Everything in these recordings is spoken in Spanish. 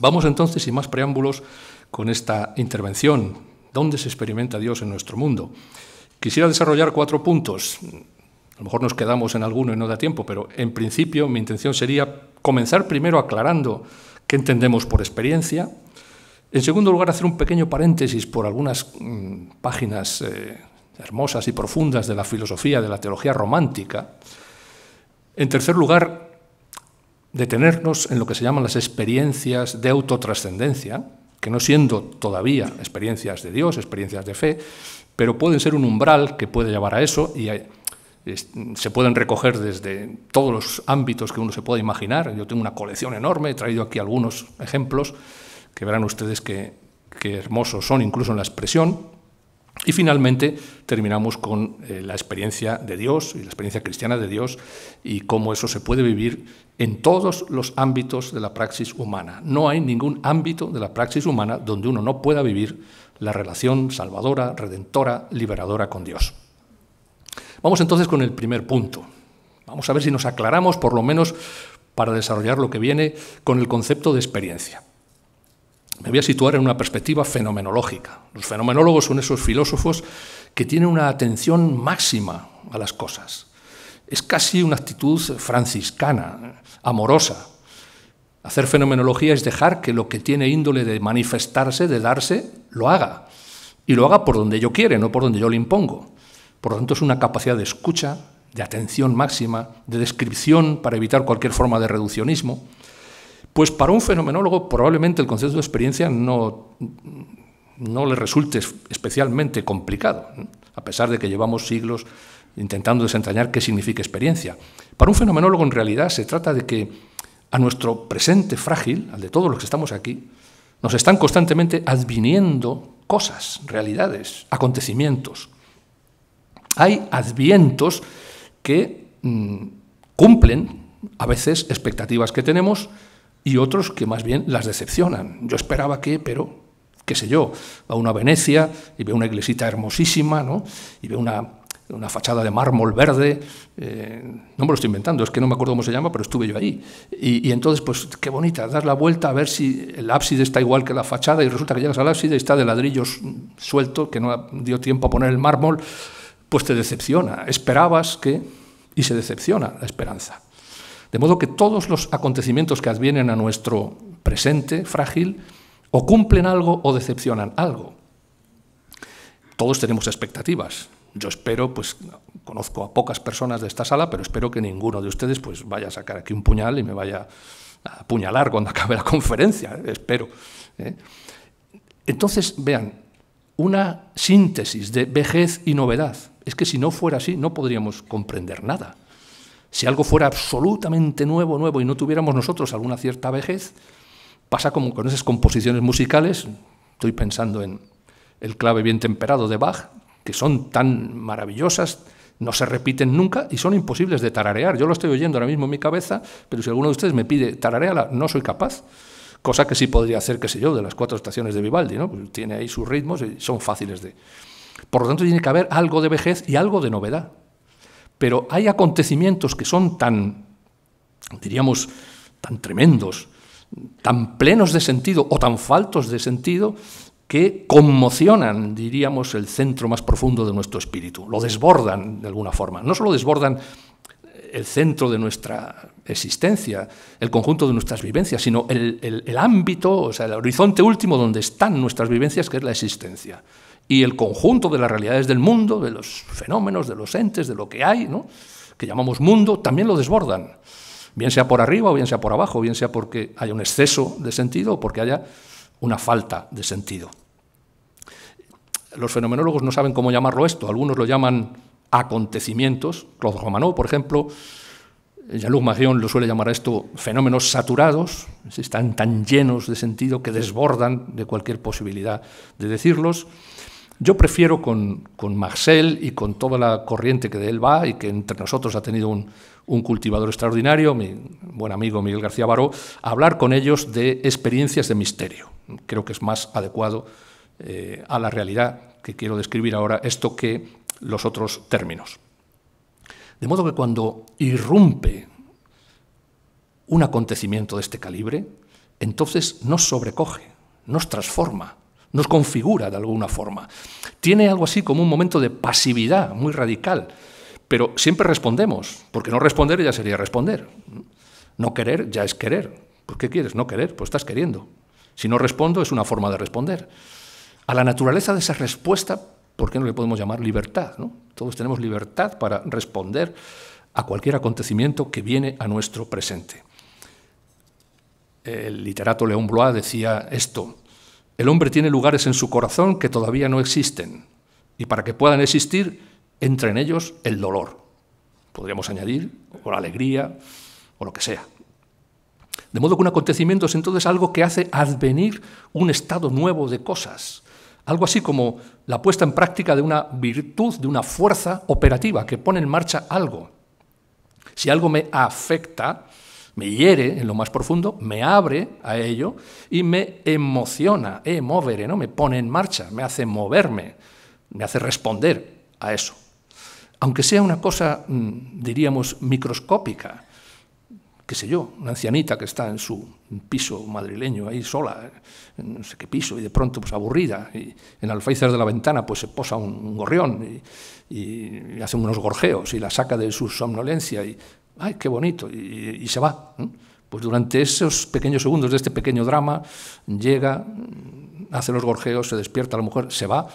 Vamos entonces, sin más preámbulos, con esta intervención. ¿Dónde se experimenta Dios en nuestro mundo? Quisiera desarrollar cuatro puntos. A lo mejor nos quedamos en alguno y no da tiempo, pero en principio mi intención sería comenzar primero aclarando qué entendemos por experiencia. En segundo lugar, hacer un pequeño paréntesis por algunas mm, páginas eh, hermosas y profundas de la filosofía, de la teología romántica. En tercer lugar, detenernos en lo que se llaman las experiencias de autotrascendencia, que no siendo todavía experiencias de Dios, experiencias de fe, pero pueden ser un umbral que puede llevar a eso y se pueden recoger desde todos los ámbitos que uno se pueda imaginar. Yo tengo una colección enorme, he traído aquí algunos ejemplos que verán ustedes que, que hermosos son incluso en la expresión. Y finalmente terminamos con eh, la experiencia de Dios y la experiencia cristiana de Dios y cómo eso se puede vivir en todos los ámbitos de la praxis humana. No hay ningún ámbito de la praxis humana donde uno no pueda vivir la relación salvadora, redentora, liberadora con Dios. Vamos entonces con el primer punto. Vamos a ver si nos aclaramos por lo menos para desarrollar lo que viene con el concepto de experiencia me voy a situar en una perspectiva fenomenológica. Los fenomenólogos son esos filósofos que tienen una atención máxima a las cosas. Es casi una actitud franciscana, amorosa. Hacer fenomenología es dejar que lo que tiene índole de manifestarse, de darse, lo haga. Y lo haga por donde yo quiere, no por donde yo le impongo. Por lo tanto, es una capacidad de escucha, de atención máxima, de descripción para evitar cualquier forma de reduccionismo. Pues para un fenomenólogo probablemente el concepto de experiencia no, no le resulte especialmente complicado, a pesar de que llevamos siglos intentando desentrañar qué significa experiencia. Para un fenomenólogo en realidad se trata de que a nuestro presente frágil, al de todos los que estamos aquí, nos están constantemente adviniendo cosas, realidades, acontecimientos. Hay advientos que mm, cumplen a veces expectativas que tenemos, y otros que más bien las decepcionan. Yo esperaba que, pero qué sé yo, va uno a Venecia y ve una iglesita hermosísima, ¿no? y ve una, fachada de mármol verde, eh, no me lo estoy inventando, es que no me acuerdo cómo se llama, pero estuve yo ahí. Y, y, entonces, pues qué bonita, das la vuelta a ver si el ábside está igual que la fachada y resulta que llegas al ábside y está de ladrillos suelto, que no dio tiempo a poner el mármol, pues te decepciona, esperabas que... y se decepciona la esperanza. De modo que todos los acontecimientos que advienen a nuestro presente frágil o cumplen algo o decepcionan algo. Todos tenemos expectativas. Yo espero, pues conozco a pocas personas de esta sala, pero espero que ninguno de ustedes pues vaya a sacar aquí un puñal y me vaya a apuñalar cuando acabe la conferencia, ¿eh? espero. ¿eh? Entonces, vean, una síntesis de vejez y novedad. Es que si no fuera así, no podríamos comprender nada. Si algo fuera absolutamente nuevo, nuevo, y no tuviéramos nosotros alguna cierta vejez, pasa como con esas composiciones musicales, estoy pensando en el clave bien temperado de Bach, que son tan maravillosas, no se repiten nunca y son imposibles de tararear. Yo lo estoy oyendo ahora mismo en mi cabeza, pero si alguno de ustedes me pide tarareala, no soy capaz. Cosa que sí podría hacer, qué sé yo, de las cuatro estaciones de Vivaldi, ¿no? Pues tiene ahí sus ritmos y son fáciles de... Por lo tanto, tiene que haber algo de vejez y algo de novedad. Pero hay acontecimientos que son tan, diríamos, tan tremendos, tan plenos de sentido o tan faltos de sentido, que conmocionan, diríamos, el centro más profundo de nuestro espíritu, lo desbordan de alguna forma. No solo desbordan el centro de nuestra existencia, el conjunto de nuestras vivencias, sino el, ámbito, o sea, el horizonte último donde están nuestras vivencias, que es la existencia y el conjunto de las realidades del mundo, de los fenómenos, de los entes, de lo que hay, que llamamos mundo, también lo desbordan. Bien sea por arriba o bien sea por abajo, bien sea porque haya un exceso de sentido o porque haya una falta de sentido. Los fenomenólogos no saben cómo llamarlo esto. Algunos lo llaman acontecimientos. Claude Romano, por ejemplo, Jean-Luc Marion lo suele llamar a esto fenómenos saturados, están tan llenos de sentido que desbordan de cualquier posibilidad de decirlos. Yo prefiero con, Marcel y con toda la corriente que de él va y que entre nosotros ha tenido un, cultivador extraordinario, mi buen amigo Miguel García Baró, hablar con ellos de experiencias de misterio. Creo que es más adecuado eh, a la realidad que quiero describir ahora esto que los otros términos. De modo que cuando irrumpe un acontecimiento de este calibre, entonces nos sobrecoge, nos transforma, nos configura de alguna forma. Tiene algo así como un momento de pasividad muy radical, pero siempre respondemos, porque no responder ya sería responder. No querer ya es querer. Pues ¿qué quieres? No querer, pues estás queriendo. Si no respondo es una forma de responder. A la naturaleza de esa respuesta, ¿por qué no le podemos llamar libertad? ¿no? Todos tenemos libertad para responder a cualquier acontecimiento que viene a nuestro presente. El literato León Blois decía esto, el hombre tiene lugares en su corazón que todavía no existen, y para que puedan existir, entra en ellos el dolor. Podríamos añadir, o la alegría, o lo que sea. De modo que un acontecimiento es entonces algo que hace advenir un estado nuevo de cosas, algo así como la puesta en práctica de una virtud, de una fuerza operativa que pone en marcha algo. Si algo me afecta, me hiere en lo más profundo, me abre a ello y me emociona, eh, movere, ¿no? me pone en marcha, me hace moverme, me hace responder a eso. Aunque sea una cosa, mm, diríamos, microscópica, qué sé yo, una ancianita que está en su piso madrileño ahí sola, no sé qué piso, y de pronto pues aburrida, y en alféizar de la ventana pues se posa un, gorrión y, hace unos gorjeos y la saca de su somnolencia y ¡ay, qué bonito! Y, se va. Pues durante esos pequeños segundos de este pequeño drama, llega, hace los gorjeos, se despierta la mujer, se va.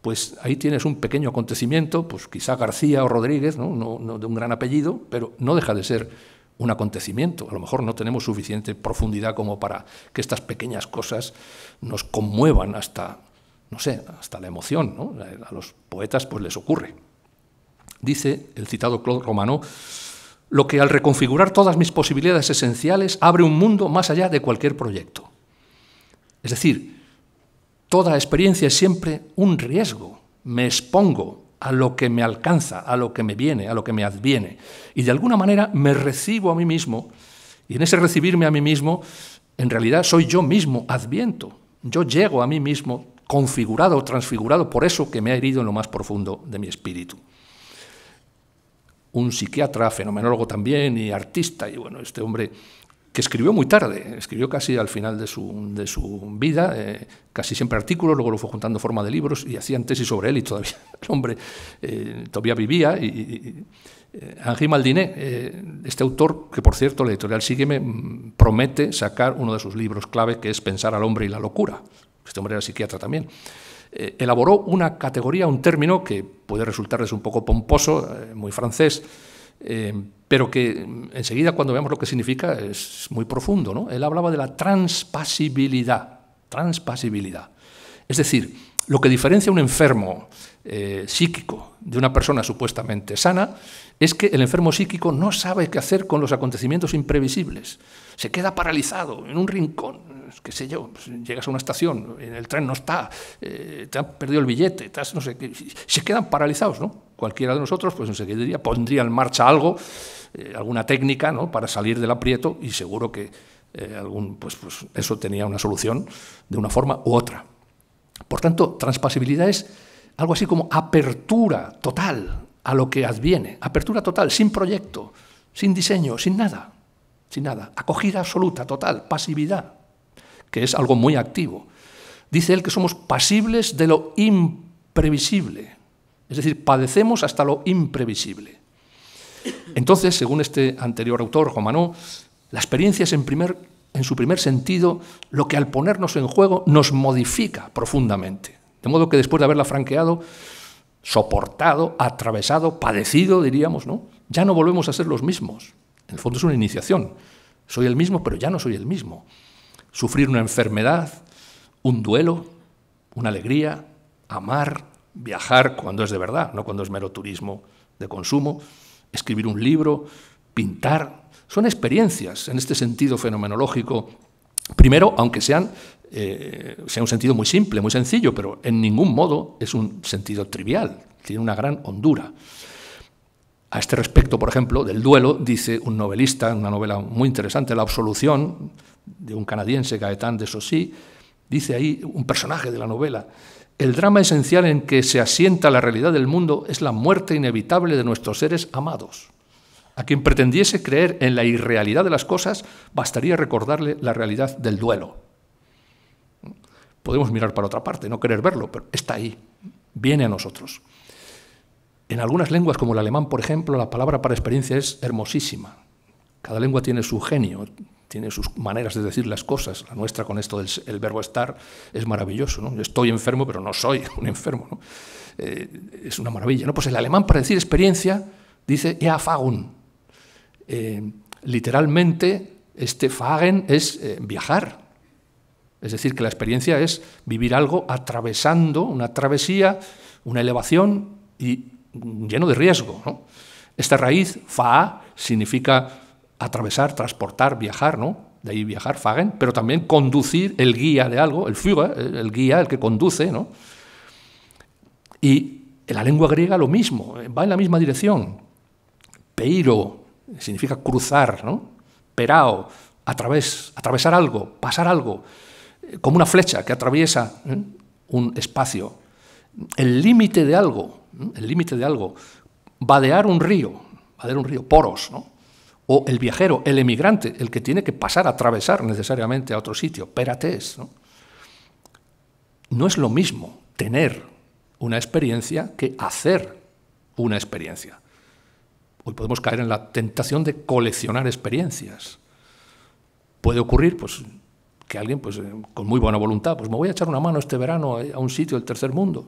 Pues ahí tienes un pequeño acontecimiento, pues quizá García o Rodríguez, ¿no? de un gran apellido, pero no deja de ser un acontecimiento. A lo mejor no tenemos suficiente profundidad como para que estas pequeñas cosas nos conmuevan hasta, no sé, hasta la emoción. A los poetas pues les ocurre. Dice el citado Claude Romano lo que al reconfigurar todas mis posibilidades esenciales abre un mundo más allá de cualquier proyecto. Es decir, toda experiencia es siempre un riesgo. Me expongo a lo que me alcanza, a lo que me viene, a lo que me adviene. Y de alguna manera me recibo a mí mismo. Y en ese recibirme a mí mismo, en realidad soy yo mismo, adviento. Yo llego a mí mismo configurado, o transfigurado por eso que me ha herido en lo más profundo de mi espíritu un psiquiatra, fenomenólogo también y artista, y bueno, este hombre que escribió muy tarde, escribió casi al final de su, de su vida, eh, casi siempre artículos, luego lo fue juntando forma de libros y hacían tesis sobre él y todavía el hombre eh, todavía vivía. Y, eh, Maldiné, este autor, que por cierto la editorial Sígueme mm, promete sacar uno de sus libros clave que es Pensar al hombre y la locura. Este hombre era psiquiatra también. Eh, elaboró una categoría, un término que puede resultarles un poco pomposo, eh, muy francés, eh, pero que mm, enseguida cuando veamos lo que significa es muy profundo. ¿no? Él hablaba de la transpasibilidad, transpasibilidad. Es decir, lo que diferencia a un enfermo psíquico de una persona supuestamente sana, es que el enfermo psíquico no sabe qué hacer con los acontecimientos imprevisibles. Se queda paralizado en un rincón, qué sé yo, pues, llegas a una estación, en el tren no está, eh, te han perdido el billete, no sé, se quedan paralizados, ¿no? Cualquiera de nosotros, pues enseguida pondría en marcha algo, eh, alguna técnica, Para salir del aprieto y seguro que eh, algún, pues, pues, eso tenía una solución de una forma u otra. Por tanto, transpasibilidad es algo así como apertura total a lo que adviene, apertura total, sin proyecto, sin diseño, sin nada, sin nada, acogida absoluta, total, pasividad, que es algo muy activo. Dice él que somos pasibles de lo imprevisible, es decir, padecemos hasta lo imprevisible. Entonces, según este anterior autor, Romano, la experiencia es en, primer, en su primer sentido lo que al ponernos en juego nos modifica profundamente. De modo que después de haberla franqueado, soportado, atravesado, padecido, diríamos, ¿no? Ya no volvemos a ser los mismos. En el fondo es una iniciación. Soy el mismo, pero ya no soy el mismo. Sufrir una enfermedad, un duelo, una alegría, amar, viajar cuando es de verdad, no cuando es mero turismo de consumo, escribir un libro, pintar, son experiencias en este sentido fenomenológico. Primero, aunque sean eh, sea un sentido muy simple, muy sencillo, pero en ningún modo es un sentido trivial, tiene una gran hondura. A este respecto, por ejemplo, del duelo, dice un novelista, en una novela muy interesante, La Absolución, de un canadiense, Gaetan de sí, dice ahí un personaje de la novela, el drama esencial en que se asienta la realidad del mundo es la muerte inevitable de nuestros seres amados. A quien pretendiese creer en la irrealidad de las cosas, bastaría recordarle la realidad del duelo. Podemos mirar para otra parte, no querer verlo, pero está ahí, viene a nosotros. En algunas lenguas, como el alemán, por ejemplo, la palabra para experiencia es hermosísima. Cada lengua tiene su genio, tiene sus maneras de decir las cosas. La nuestra con esto del verbo estar es maravilloso. estoy enfermo, pero no soy un enfermo. Eh, es una maravilla. ¿no? Pues el alemán para decir experiencia dice e Erfahrung. Eh, literalmente, este Fagen es eh, viajar, es decir, que la experiencia es vivir algo atravesando una travesía, una elevación y lleno de riesgo. Esta raíz, fa, significa atravesar, transportar, viajar, ¿no? De ahí viajar, fagen, pero también conducir el guía de algo, el fuga, el guía, el que conduce, ¿no? Y en la lengua griega lo mismo, va en la misma dirección. Peiro significa cruzar, ¿no? Perao, través atravesar algo, pasar algo como una flecha que atraviesa ¿eh? un espacio. El límite de algo, ¿eh? el límite de algo, vadear un río, vadear un río, poros, O el viajero, el emigrante, el que tiene que pasar a atravesar necesariamente a otro sitio, perates, No es lo mismo tener una experiencia que hacer una experiencia. Hoy podemos caer en la tentación de coleccionar experiencias. Puede ocurrir, pues que alguien, pues, eh, con muy buena voluntad, pues me voy a echar una mano este verano a un sitio del tercer mundo.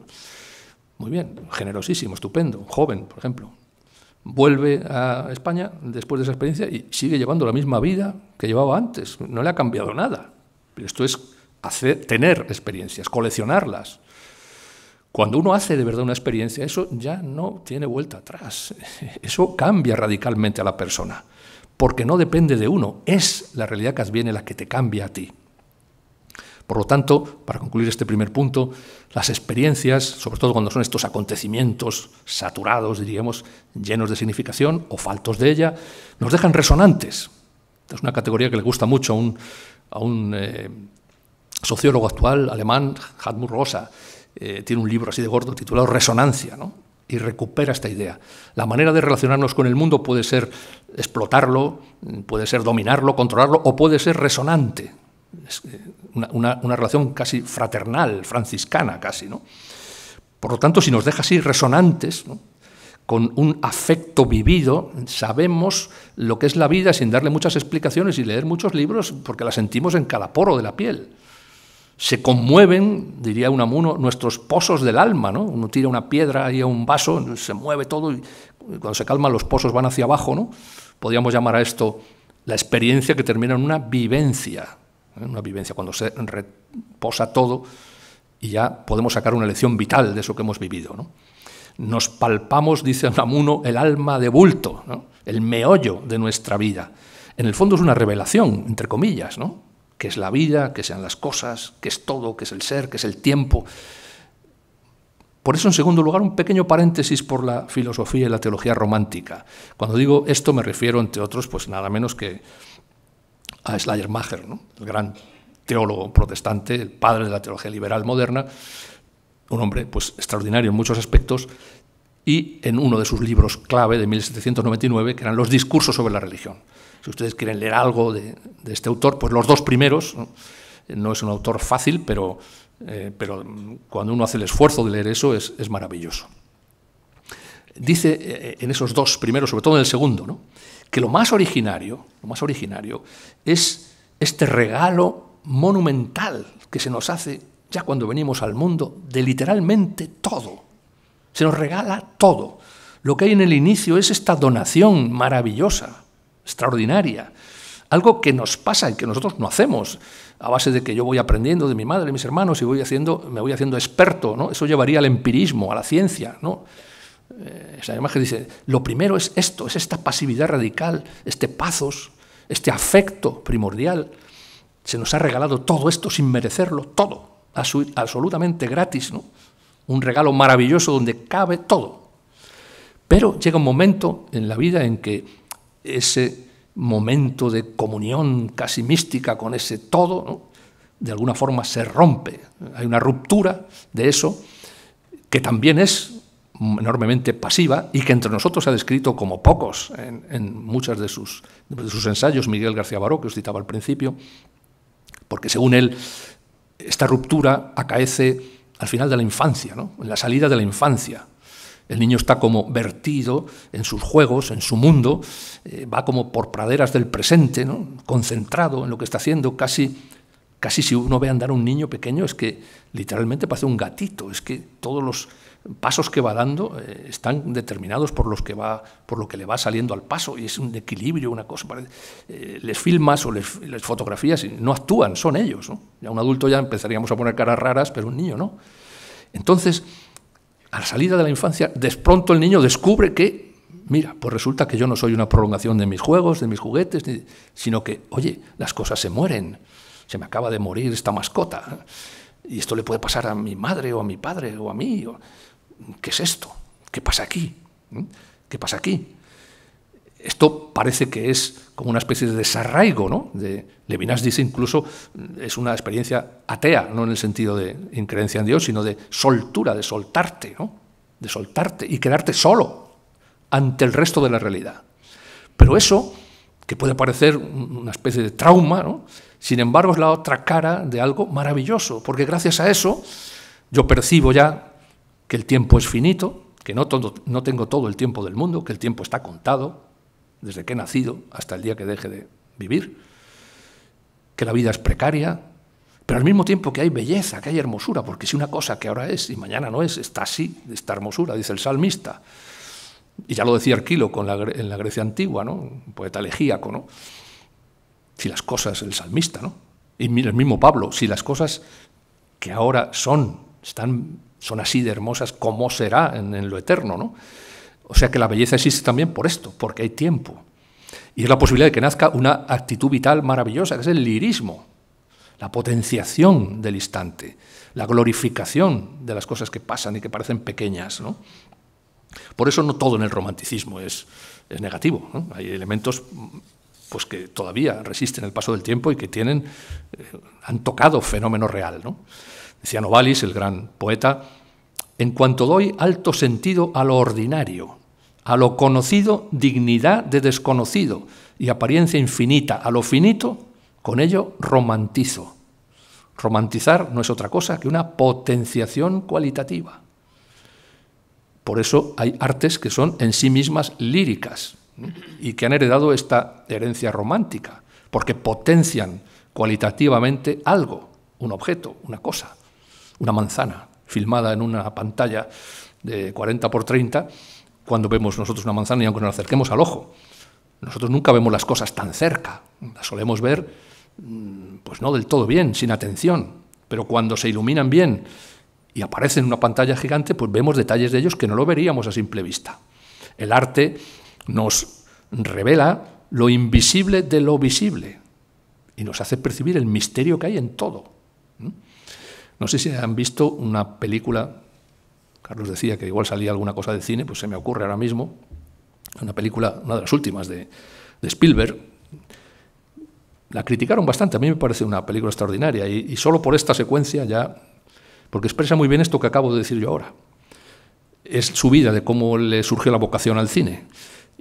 Muy bien, generosísimo, estupendo, joven, por ejemplo. Vuelve a España después de esa experiencia y sigue llevando la misma vida que llevaba antes. No le ha cambiado nada. Pero esto es hacer, tener experiencias, coleccionarlas. Cuando uno hace de verdad una experiencia, eso ya no tiene vuelta atrás. Eso cambia radicalmente a la persona, porque no depende de uno, es la realidad que viene la que te cambia a ti. Por lo tanto, para concluir este primer punto, las experiencias, sobre todo cuando son estos acontecimientos saturados, diríamos, llenos de significación o faltos de ella, nos dejan resonantes. es una categoría que le gusta mucho a un, eh, sociólogo actual alemán, Hartmut Rosa. Eh, tiene un libro así de gordo titulado Resonancia, y recupera esta idea. La manera de relacionarnos con el mundo puede ser explotarlo, puede ser dominarlo, controlarlo o puede ser resonante, una, una, relación casi fraternal, franciscana casi. ¿no? Por lo tanto, si nos deja así resonantes, con un afecto vivido, sabemos lo que es la vida sin darle muchas explicaciones y leer muchos libros porque la sentimos en cada poro de la piel. Se conmueven, diría Unamuno, nuestros pozos del alma, ¿no? Uno tira una piedra y a un vaso, se mueve todo y cuando se calma los pozos van hacia abajo, ¿no? Podríamos llamar a esto la experiencia que termina en una vivencia, ¿eh? una vivencia, cuando se reposa todo y ya podemos sacar una lección vital de eso que hemos vivido. ¿no? Nos palpamos, dice Namuno, el alma de bulto, el meollo de nuestra vida. En el fondo es una revelación, entre comillas, ¿no? que es la vida, que sean las cosas, que es todo, que es el ser, que es el tiempo. Por eso, en segundo lugar, un pequeño paréntesis por la filosofía y la teología romántica. Cuando digo esto me refiero, entre otros, pues nada menos que a Schleiermacher, el gran teólogo protestante, el padre de la teología liberal moderna, un hombre pues, extraordinario en muchos aspectos, y en uno de sus libros clave de 1799, que eran Los discursos sobre la religión. Si ustedes quieren leer algo de, este autor, pues los dos primeros, ¿no? es un autor fácil, pero, eh, pero, cuando uno hace el esfuerzo de leer eso es, maravilloso. Dice eh, en esos dos primeros, sobre todo en el segundo, ¿no? que lo más originario, lo más originario es este regalo monumental que se nos hace ya cuando venimos al mundo de literalmente todo. Se nos regala todo. Lo que hay en el inicio es esta donación maravillosa, extraordinaria, algo que nos pasa y que nosotros no hacemos a base de que yo voy aprendiendo de mi madre, de mis hermanos y voy haciendo, me voy haciendo experto, ¿no? Eso llevaría al empirismo, a la ciencia, ¿no? Esa eh, Imagen dice, lo primero es esto, es esta pasividad radical, este pazos, este afecto primordial. Se nos ha regalado todo esto sin merecerlo, todo, absolutamente gratis, ¿no? Un regalo maravilloso donde cabe todo. Pero llega un momento en la vida en que ese momento de comunión casi mística con ese todo, de alguna forma se rompe. Hay una ruptura de eso que también es enormemente pasiva y que entre nosotros ha descrito como pocos en, muchos de sus, sus ensayos, Miguel García Baró, que os citaba al principio, porque según él, esta ruptura acaece al final de la infancia, ¿no? en la salida de la infancia. El niño está como vertido en sus juegos, en su mundo, eh, va como por praderas del presente, concentrado en lo que está haciendo, casi casi si uno ve andar a un niño pequeño es que literalmente parece un gatito, es que todos los pasos que va dando eh, están determinados por los que va por lo que le va saliendo al paso y es un equilibrio una cosa eh, les filmas o les, fotografías y no actúan son ellos ya un adulto ya empezaríamos a poner caras raras pero un niño no entonces a la salida de la infancia de pronto el niño descubre que mira pues resulta que yo no soy una prolongación de mis juegos de mis juguetes sino que oye las cosas se mueren se me acaba de morir esta mascota y esto le puede pasar a mi madre o a mi padre o a mí ¿qué es esto? ¿Qué pasa aquí? ¿Mm? ¿Qué pasa aquí? Esto parece que es como una especie de desarraigo, ¿no? De, Levinas dice incluso mm, es una experiencia atea, no en el sentido de increencia en Dios, sino de soltura, de soltarte, ¿no? De soltarte y quedarte solo ante el resto de la realidad. Pero eso, que puede parecer una especie de trauma, sin embargo es la otra cara de algo maravilloso, porque gracias a eso yo percibo ya que el tiempo es finito, que no, no tengo todo el tiempo del mundo, que el tiempo está contado, desde que he nacido hasta el día que deje de vivir, que la vida es precaria, pero al mismo tiempo que hay belleza, que hay hermosura, porque si una cosa que ahora es y mañana no es, está así, esta hermosura, dice el salmista. Y ya lo decía Arquilo en la Grecia antigua, ¿no? un poeta elegíaco, ¿no? si las cosas, el salmista, ¿no? y el mismo Pablo, si las cosas que ahora son, están son así de hermosas como será en, lo eterno, ¿no? O sea que la belleza existe también por esto, porque hay tiempo. Y es la posibilidad de que nazca una actitud vital maravillosa, que es el lirismo, la potenciación del instante, la glorificación de las cosas que pasan y que parecen pequeñas. ¿no? Por eso no todo en el romanticismo es, negativo. Hay elementos pues, que todavía resisten el paso del tiempo y que tienen, eh, han tocado fenómeno real. ¿no? Ciano el gran poeta, en cuanto doy alto sentido a lo ordinario, a lo conocido, dignidad de desconocido y apariencia infinita, a lo finito, con ello romantizo. Romantizar no es otra cosa que una potenciación cualitativa. Por eso hay artes que son en sí mismas líricas y que han heredado esta herencia romántica, porque potencian cualitativamente algo, un objeto, una cosa una manzana filmada en una pantalla de 40 por 30 cuando vemos nosotros una manzana y aunque nos acerquemos al ojo. Nosotros nunca vemos las cosas tan cerca, las solemos ver mm, pues no del todo bien, sin atención, pero cuando se iluminan bien y aparecen en una pantalla gigante, pues vemos detalles de ellos que no lo veríamos a simple vista. El arte nos revela lo invisible de lo visible y nos hace percibir el misterio que hay en todo. No sé si han visto una película, Carlos decía que igual salía alguna cosa de cine, pues se me ocurre ahora mismo, una película, una de las últimas de, Spielberg. La criticaron bastante, a mí me parece una película extraordinaria y, y solo por esta secuencia ya, porque expresa muy bien esto que acabo de decir yo ahora. Es su vida, de cómo le surgió la vocación al cine.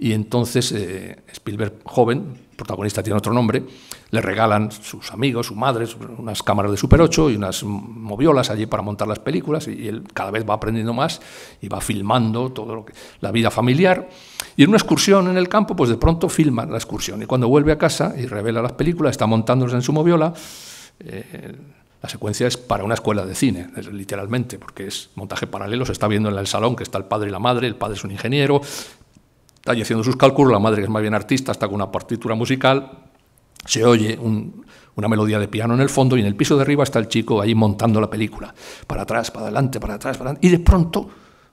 Y entonces eh, Spielberg, joven, protagonista tiene otro nombre, le regalan sus amigos, su madre, unas cámaras de Super 8 y unas moviolas allí para montar las películas y él cada vez va aprendiendo más y va filmando todo lo que la vida familiar y en una excursión en el campo pues de pronto filma la excursión y cuando vuelve a casa y revela las películas está montándolas en su moviola eh, la secuencia es para una escuela de cine, literalmente, porque es montaje paralelo, se está viendo en el salón que está el padre y la madre, el padre es un ingeniero, está haciendo sus cálculos, la madre que es más bien artista está con una partitura musical, se oye una melodía de piano en el fondo y en el piso de arriba está el chico ahí montando la película, para atrás, para adelante, para atrás, para adelante, y de pronto,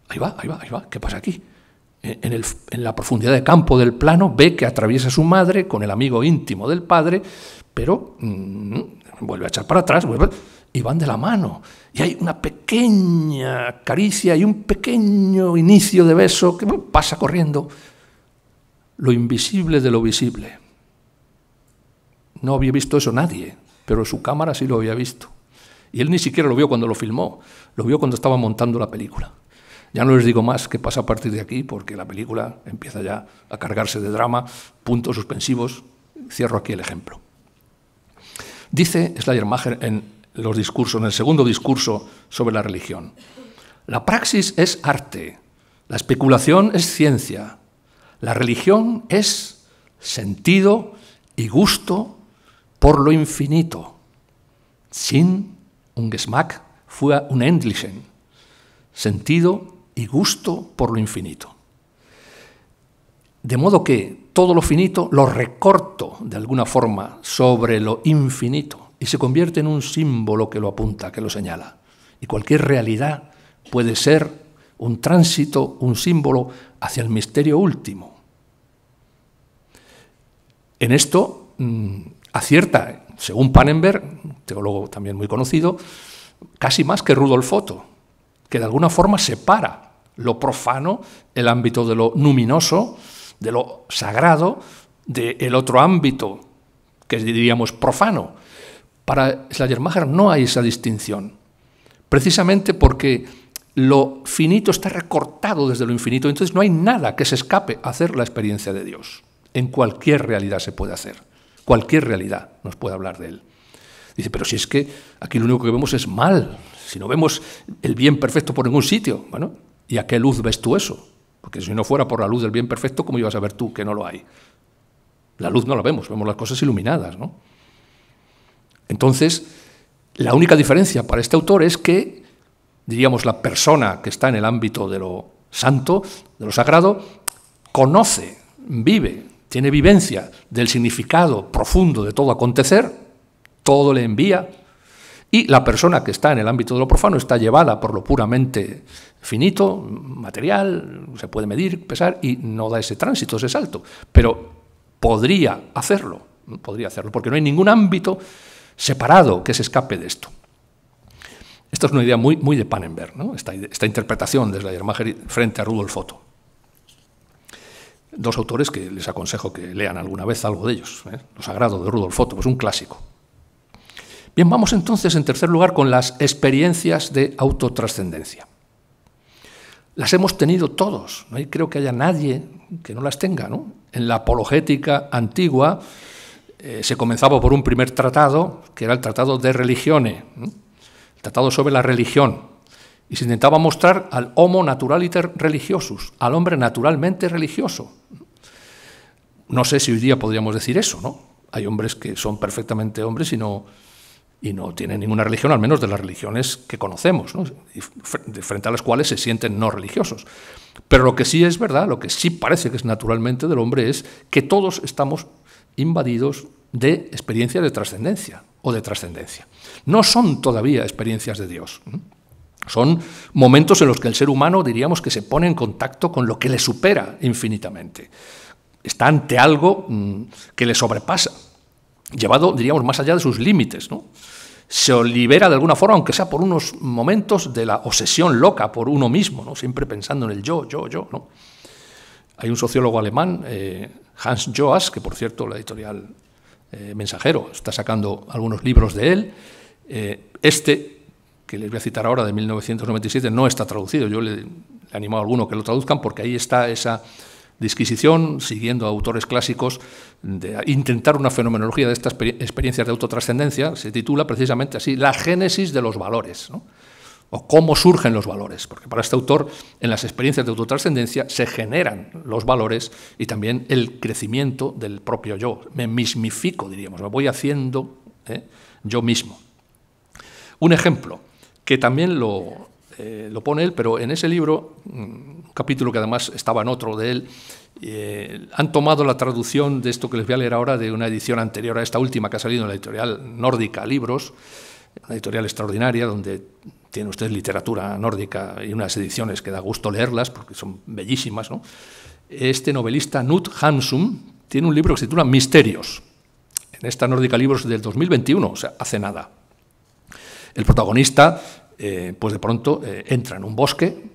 ahí va, ahí va, ahí va, ¿qué pasa aquí? Eh, en, el, en la profundidad de campo del plano ve que atraviesa su madre con el amigo íntimo del padre, pero mm, vuelve a echar para atrás, vuelve y van de la mano. Y hay una pequeña caricia y un pequeño inicio de beso que pasa corriendo lo invisible de lo visible. No había visto eso nadie, pero su cámara sí lo había visto. Y él ni siquiera lo vio cuando lo filmó, lo vio cuando estaba montando la película. Ya no les digo más qué pasa a partir de aquí, porque la película empieza ya a cargarse de drama, puntos suspensivos. Cierro aquí el ejemplo. Dice Schleiermacher en los discursos, en el segundo discurso sobre la religión. La praxis es arte, la especulación es ciencia, la religión es sentido y gusto por lo infinito. Sin un gesmack, fue un Endlichen. Sentido y gusto por lo infinito. De modo que todo lo finito lo recorto de alguna forma sobre lo infinito y se convierte en un símbolo que lo apunta, que lo señala. Y cualquier realidad puede ser un tránsito, un símbolo hacia el misterio último en esto mm, acierta, según panenberg teólogo también muy conocido, casi más que Rudolf Otto, que de alguna forma separa lo profano, el ámbito de lo luminoso, de lo sagrado, del otro ámbito que diríamos profano. Para Schleiermacher no hay esa distinción, precisamente porque lo finito está recortado desde lo infinito, entonces no hay nada que se escape a hacer la experiencia de Dios. En cualquier realidad se puede hacer. Cualquier realidad nos puede hablar de él. Dice, pero si es que aquí lo único que vemos es mal, si no vemos el bien perfecto por ningún sitio, bueno, ¿y a qué luz ves tú eso? Porque si no fuera por la luz del bien perfecto, ¿cómo ibas a ver tú que no lo hay? La luz no la vemos, vemos las cosas iluminadas, ¿no? Entonces, la única diferencia para este autor es que, diríamos, la persona que está en el ámbito de lo santo, de lo sagrado, conoce, vive, tiene vivencia del significado profundo de todo acontecer, todo le envía, y la persona que está en el ámbito de lo profano está llevada por lo puramente finito, material, se puede medir, pesar, y no da ese tránsito, ese salto. Pero podría hacerlo, podría hacerlo, porque no hay ningún ámbito separado que se escape de esto. Esta es una idea muy, muy de Panenberg, esta, esta interpretación de Schleiermacher frente a Rudolf Otto dos autores que les aconsejo que lean alguna vez algo de ellos. ¿eh? Lo Sagrado de Rudolf Otto, pues un clásico. Bien, vamos entonces en tercer lugar con las experiencias de autotrascendencia. Las hemos tenido todos, no creo que haya nadie que no las tenga. En la apologética antigua eh, se comenzaba por un primer tratado, que era el Tratado de religiones el Tratado sobre la Religión, y se intentaba mostrar al homo naturaliter religiosus, al hombre naturalmente religioso. No sé si hoy día podríamos decir eso, ¿no? Hay hombres que son perfectamente hombres y no, y no tienen ninguna religión, al menos de las religiones que conocemos, frente a las cuales se sienten no religiosos. Pero lo que sí es verdad, lo que sí parece que es naturalmente del hombre es que todos estamos invadidos de experiencias de trascendencia o de trascendencia. No son todavía experiencias de Dios. Son momentos en los que el ser humano, diríamos, que se pone en contacto con lo que le supera infinitamente. Está ante algo mm, que le sobrepasa, llevado, diríamos, más allá de sus límites, ¿no? se libera de alguna forma, aunque sea por unos momentos, de la obsesión loca por uno mismo, ¿no? siempre pensando en el yo, yo, yo. ¿no? Hay un sociólogo alemán, eh, Hans Joas, que por cierto la editorial eh, Mensajero está sacando algunos libros de él. Eh, este que les voy a citar ahora, de 1997, no está traducido. Yo le, animo a alguno que lo traduzcan porque ahí está esa disquisición, siguiendo autores clásicos, de intentar una fenomenología de estas experiencias de autotrascendencia, se titula precisamente así, La génesis de los valores, o cómo surgen los valores, porque para este autor en las experiencias de autotrascendencia se generan los valores y también el crecimiento del propio yo, me mismifico, diríamos, me voy haciendo ¿eh? yo mismo. Un ejemplo, que también eh, lo, pone él, pero en ese libro, un capítulo que además estaba en otro de él, eh, han tomado la traducción de esto que les voy a leer ahora de una edición anterior a esta última que ha salido en la editorial nórdica Libros, una editorial extraordinaria donde tiene usted literatura nórdica y unas ediciones que da gusto leerlas porque son bellísimas. Este novelista Knut Hansum, tiene un libro que se titula Misterios, en esta nórdica Libros del 2021, o sea, hace nada. El protagonista, eh, pues de pronto, eh, entra en un bosque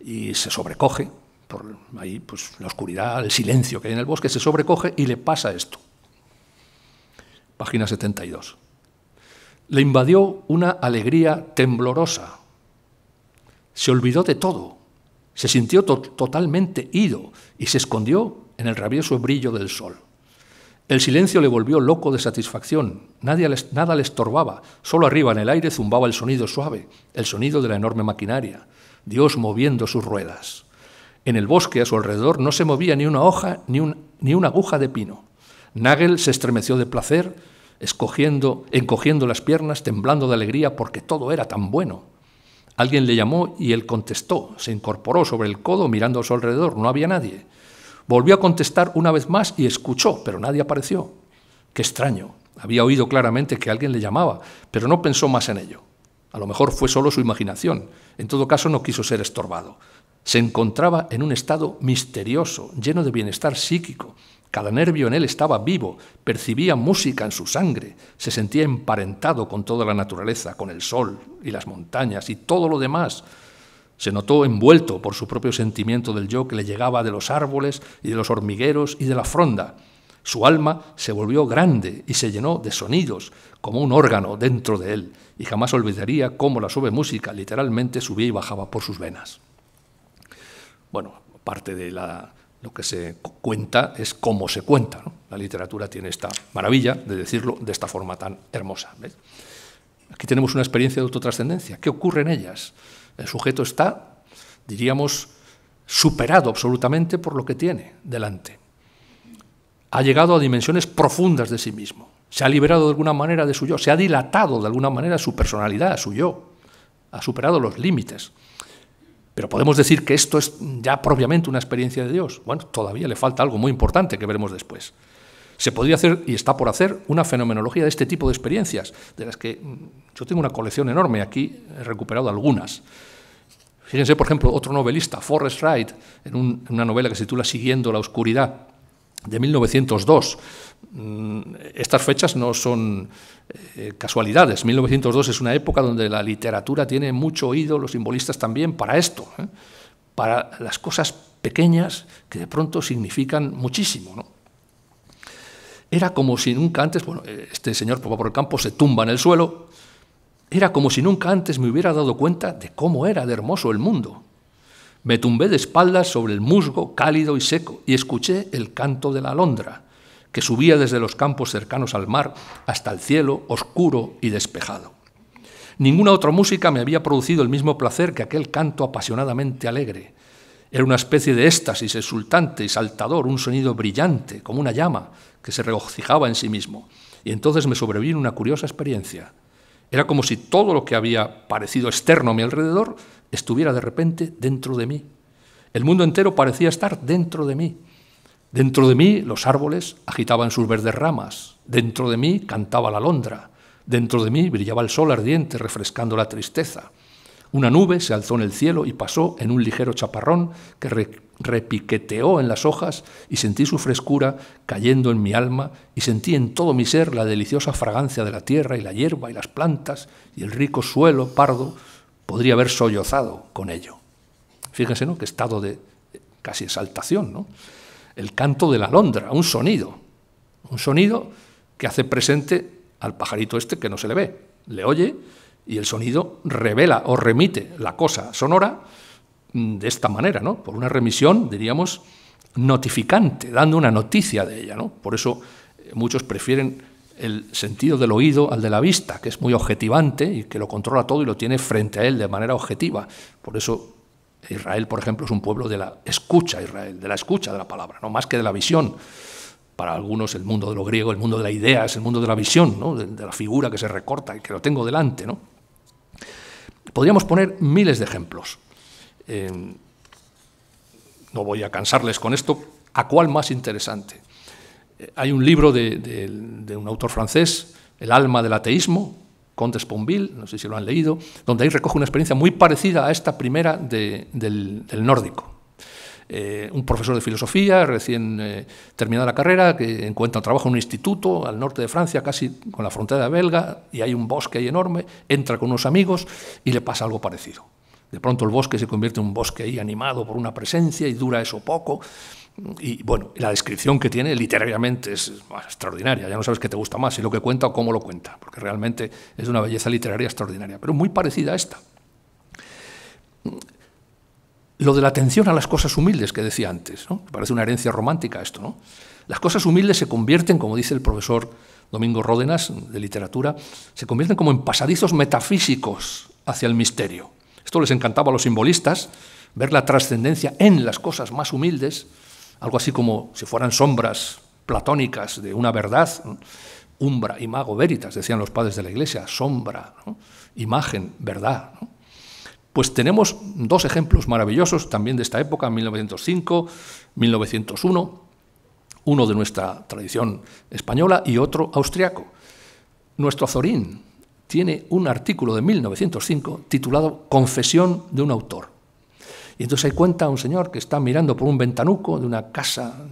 y se sobrecoge, por ahí pues la oscuridad, el silencio que hay en el bosque, se sobrecoge y le pasa esto. Página 72. Le invadió una alegría temblorosa. Se olvidó de todo. Se sintió totalmente ido y se escondió en el rabioso brillo del sol. El silencio le volvió loco de satisfacción. Nadie, nada le estorbaba. Solo arriba en el aire zumbaba el sonido suave, el sonido de la enorme maquinaria. Dios moviendo sus ruedas. En el bosque a su alrededor no se movía ni una hoja ni, ni una aguja de pino. Nagel se estremeció de placer, encogiendo las piernas, temblando de alegría porque todo era tan bueno. Alguien le llamó y él contestó. Se incorporó sobre el codo mirando a su alrededor. No había nadie. Volvió a contestar una vez más y escuchó, pero nadie apareció. Qué extraño. Había oído claramente que alguien le llamaba, pero no pensó más en ello. A lo mejor fue solo su imaginación. En todo caso, no quiso ser estorbado. Se encontraba en un estado misterioso, lleno de bienestar psíquico. Cada nervio en él estaba vivo, percibía música en su sangre, se sentía emparentado con toda la naturaleza, con el sol y las montañas y todo lo demás, se notó envuelto por su propio sentimiento del yo que le llegaba de los árboles y de los hormigueros y de la fronda. Su alma se volvió grande y se llenó de sonidos, como un órgano dentro de él, y jamás olvidaría cómo la sube música literalmente subía y bajaba por sus venas. Bueno, parte de lo que se cuenta es cómo se cuenta. La literatura tiene esta maravilla de decirlo de esta forma tan hermosa. Aquí tenemos una experiencia de autotrascendencia. ¿Qué ocurre en ellas? El sujeto está, diríamos, superado absolutamente por lo que tiene delante. Ha llegado a dimensiones profundas de sí mismo. Se ha liberado de alguna manera de su yo, se ha dilatado de alguna manera su personalidad, su yo. Ha superado los límites. Pero podemos decir que esto es ya propiamente una experiencia de Dios. Bueno, todavía le falta algo muy importante que veremos después. Se podría hacer y está por hacer una fenomenología de este tipo de experiencias, de las que mm, yo tengo una colección enorme, aquí he recuperado algunas. Fíjense, por ejemplo, otro novelista, Forrest Wright, en, una novela que se titula Siguiendo la Oscuridad, de 1902. Mm, estas fechas no son eh, casualidades. 1902 es una época donde la literatura tiene mucho oído, los simbolistas también, para esto, ¿eh? para las cosas pequeñas que de pronto significan muchísimo. ¿no? Era como si nunca antes, bueno, este señor por el campo, se tumba en el suelo, era como si nunca antes me hubiera dado cuenta de cómo era de hermoso el mundo. Me tumbé de espaldas sobre el musgo cálido y seco y escuché el canto de la alondra, que subía desde los campos cercanos al mar hasta el cielo oscuro y despejado. Ninguna otra música me había producido el mismo placer que aquel canto apasionadamente alegre, era una especie de éxtasis exultante y saltador, un sonido brillante, como una llama, que se regocijaba en sí mismo. Y entonces me sobrevino una curiosa experiencia. Era como si todo lo que había parecido externo a mi alrededor estuviera de repente dentro de mí. El mundo entero parecía estar dentro de mí. Dentro de mí los árboles agitaban sus verdes ramas, dentro de mí cantaba la alondra, dentro de mí brillaba el sol ardiente refrescando la tristeza, una nube se alzó en el cielo y pasó en un ligero chaparrón que repiqueteó en las hojas y sentí su frescura cayendo en mi alma y sentí en todo mi ser la deliciosa fragancia de la tierra y la hierba y las plantas y el rico suelo pardo. Podría haber sollozado con ello. Fíjense, ¿no? Qué estado de casi exaltación, ¿no? El canto de la alondra, un sonido, un sonido que hace presente al pajarito este que no se le ve. Le oye, y el sonido revela o remite la cosa sonora mm, de esta manera, ¿no? Por una remisión, diríamos, notificante, dando una noticia de ella, ¿no? Por eso eh, muchos prefieren el sentido del oído al de la vista, que es muy objetivante y que lo controla todo y lo tiene frente a él de manera objetiva. Por eso Israel, por ejemplo, es un pueblo de la escucha, Israel, de la escucha de la palabra, no más que de la visión. Para algunos el mundo de lo griego, el mundo de la idea, es el mundo de la visión, ¿no? de, de la figura que se recorta y que lo tengo delante, ¿no? Podríamos poner miles de ejemplos. Em, no voy a cansarles con esto. ¿A cuál más interesante? Eh, hay un libro de, un autor francés, El alma del ateísmo, Comte no sé si lo han leído, donde ahí recoge una experiencia muy parecida a esta primera del nórdico. Eh, un profesor de filosofía recién eh, terminada la carrera, que encuentra trabajo en un instituto al norte de Francia, casi con la frontera belga, y hay un bosque ahí enorme, entra con unos amigos y le pasa algo parecido. De pronto el bosque se convierte en un bosque ahí animado por una presencia y dura eso poco. Y bueno, la descripción que tiene literariamente es extraordinaria. Ya no sabes qué te gusta más, si lo que cuenta o cómo lo cuenta, porque realmente es una belleza literaria extraordinaria, pero muy parecida a esta. Lo de la atención a las cosas humildes que decía antes, parece una herencia romántica esto. ¿no? Las cosas humildes se convierten, como dice el profesor Domingo Ródenas de literatura, se convierten como en pasadizos metafísicos hacia el misterio. Esto les encantaba a los simbolistas, ver la trascendencia en las cosas más humildes, algo así como si fueran sombras platónicas de una verdad, umbra umbra, mago veritas, decían los padres de la Iglesia, sombra, imagen, verdad. Pues tenemos dos ejemplos maravillosos también de esta época, 1905, 1901, uno de nuestra tradición española y otro austriaco. Nuestro Azorín tiene un artículo de 1905 titulado Confesión de un autor. Y entonces ahí cuenta un señor que está mirando por un ventanuco de una casa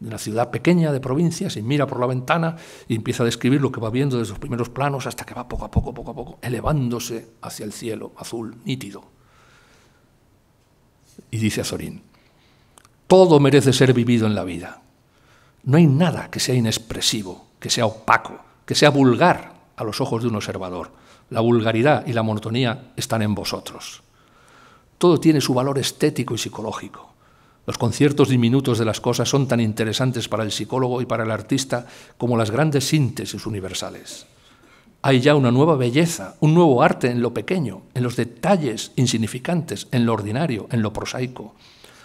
de una ciudad pequeña de provincias y mira por la ventana y empieza a describir lo que va viendo desde los primeros planos hasta que va poco a poco, poco a poco, elevándose hacia el cielo azul, nítido. Y dice Azorín, todo merece ser vivido en la vida. No hay nada que sea inexpresivo, que sea opaco, que sea vulgar a los ojos de un observador. La vulgaridad y la monotonía están en vosotros. Todo tiene su valor estético y psicológico. Los conciertos diminutos de las cosas son tan interesantes para el psicólogo y para el artista como las grandes síntesis universales. Hay ya una nueva belleza, un nuevo arte en lo pequeño, en los detalles insignificantes, en lo ordinario, en lo prosaico.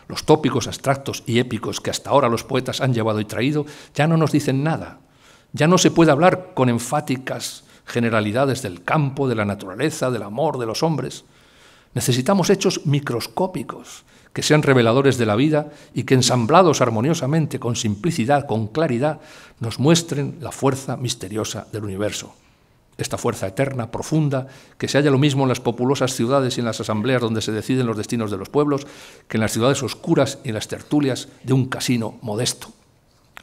Los tópicos abstractos y épicos que hasta ahora los poetas han llevado y traído ya no nos dicen nada. Ya no se puede hablar con enfáticas generalidades del campo, de la naturaleza, del amor, de los hombres. Necesitamos hechos microscópicos, que sean reveladores de la vida y que ensamblados armoniosamente, con simplicidad, con claridad, nos muestren la fuerza misteriosa del universo. Esta fuerza eterna, profunda, que se halla lo mismo en las populosas ciudades y en las asambleas donde se deciden los destinos de los pueblos, que en las ciudades oscuras y en las tertulias de un casino modesto.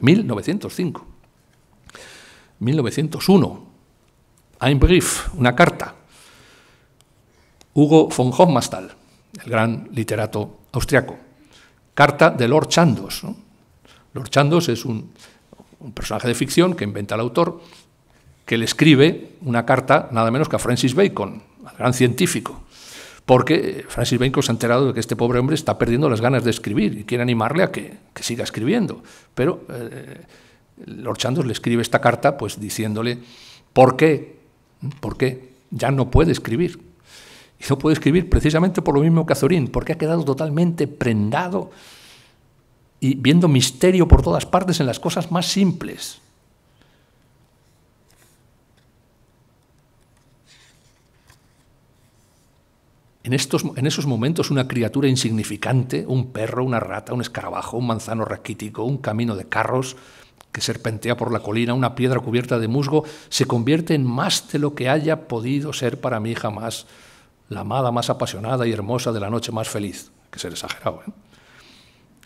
1905. 1901. Ein Brief, una carta. Hugo von Hofmannsthal, el gran literato austriaco, carta de Lord Chandos. Lord Chandos es un, personaje de ficción que inventa el autor, que le escribe una carta nada menos que a Francis Bacon, al gran científico, porque eh, Francis Bacon se ha enterado de que este pobre hombre está perdiendo las ganas de escribir y quiere animarle a que, siga escribiendo. Pero eh, Lord Chandos le escribe esta carta pues diciéndole, ¿por qué? ¿Por qué? Ya no puede escribir. Y no puede escribir precisamente por lo mismo que Azorín, porque ha quedado totalmente prendado y viendo misterio por todas partes en las cosas más simples. En, estos, en esos momentos una criatura insignificante, un perro, una rata, un escarabajo, un manzano raquítico, un camino de carros que serpentea por la colina, una piedra cubierta de musgo, se convierte en más de lo que haya podido ser para mí jamás la amada más apasionada y hermosa de la noche más feliz. que ser exagerado, ¿eh?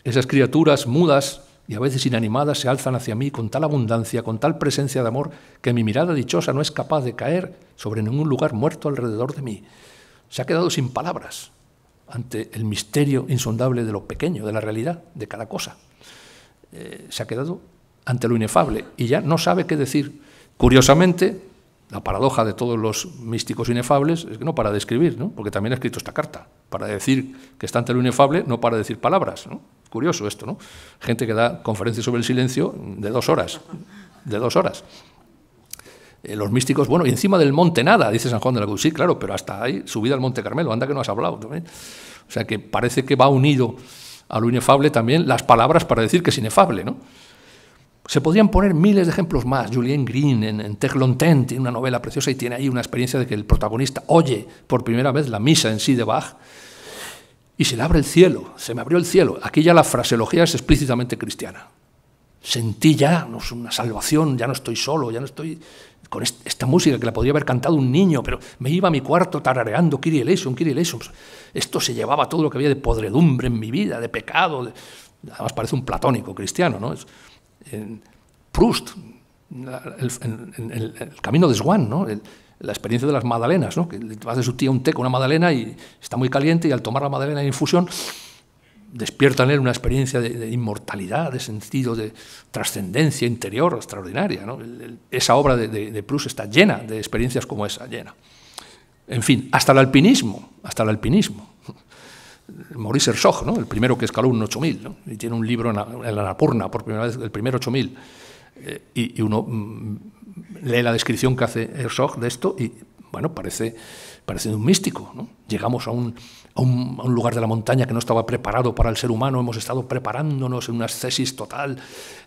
Esas criaturas mudas y a veces inanimadas se alzan hacia mí con tal abundancia, con tal presencia de amor, que mi mirada dichosa no es capaz de caer sobre ningún lugar muerto alrededor de mí. Se ha quedado sin palabras ante el misterio insondable de lo pequeño, de la realidad, de cada cosa. Eh, se ha quedado ante lo inefable y ya no sabe qué decir. Curiosamente, la paradoja de todos los místicos inefables es que no para describir, ¿no? porque también ha escrito esta carta. Para decir que está ante lo inefable, no para decir palabras. ¿no? Curioso esto, ¿no? Gente que da conferencias sobre el silencio de dos horas. De dos horas. Eh, los místicos, bueno, y encima del monte nada, dice San Juan de la Cruz. Sí, claro, pero hasta ahí, subida al Monte Carmelo, anda que no has hablado O sea que parece que va unido a lo inefable también las palabras para decir que es inefable, ¿no? Se podrían poner miles de ejemplos más. Julien Green en, en tiene una novela preciosa y tiene ahí una experiencia de que el protagonista oye por primera vez la misa en sí de Bach y se le abre el cielo, se me abrió el cielo. Aquí ya la fraseología es explícitamente cristiana. Sentí ya no una salvación, ya no estoy solo, ya no estoy con esta música que la podría haber cantado un niño, pero me iba a mi cuarto tarareando Kiri Eleison, Kiri Eleison. Pues esto se llevaba todo lo que había de podredumbre en mi vida, de pecado. Además parece un platónico cristiano, ¿no? Es en Proust, el, en, el, camino de Swan, la experiencia de las magdalenas, que le hace su tía un té con una magdalena y está muy caliente y al tomar la magdalena en infusión despierta en él una experiencia de, inmortalidad, de sentido, de trascendencia interior extraordinaria. esa obra de, de, Proust está llena de experiencias como esa, llena. En fin, hasta el alpinismo, hasta el alpinismo. Maurice Herzog, ¿no? el primero que escaló un 8000, y tiene un libro en la, Anapurna por primera vez, el primer 8000, eh, y, uno mm, lee la descripción que hace Herzog de esto y, bueno, parece, parece un místico. ¿no? Llegamos a un, a un, lugar de la montaña que no estaba preparado para el ser humano, hemos estado preparándonos en una ascesis total,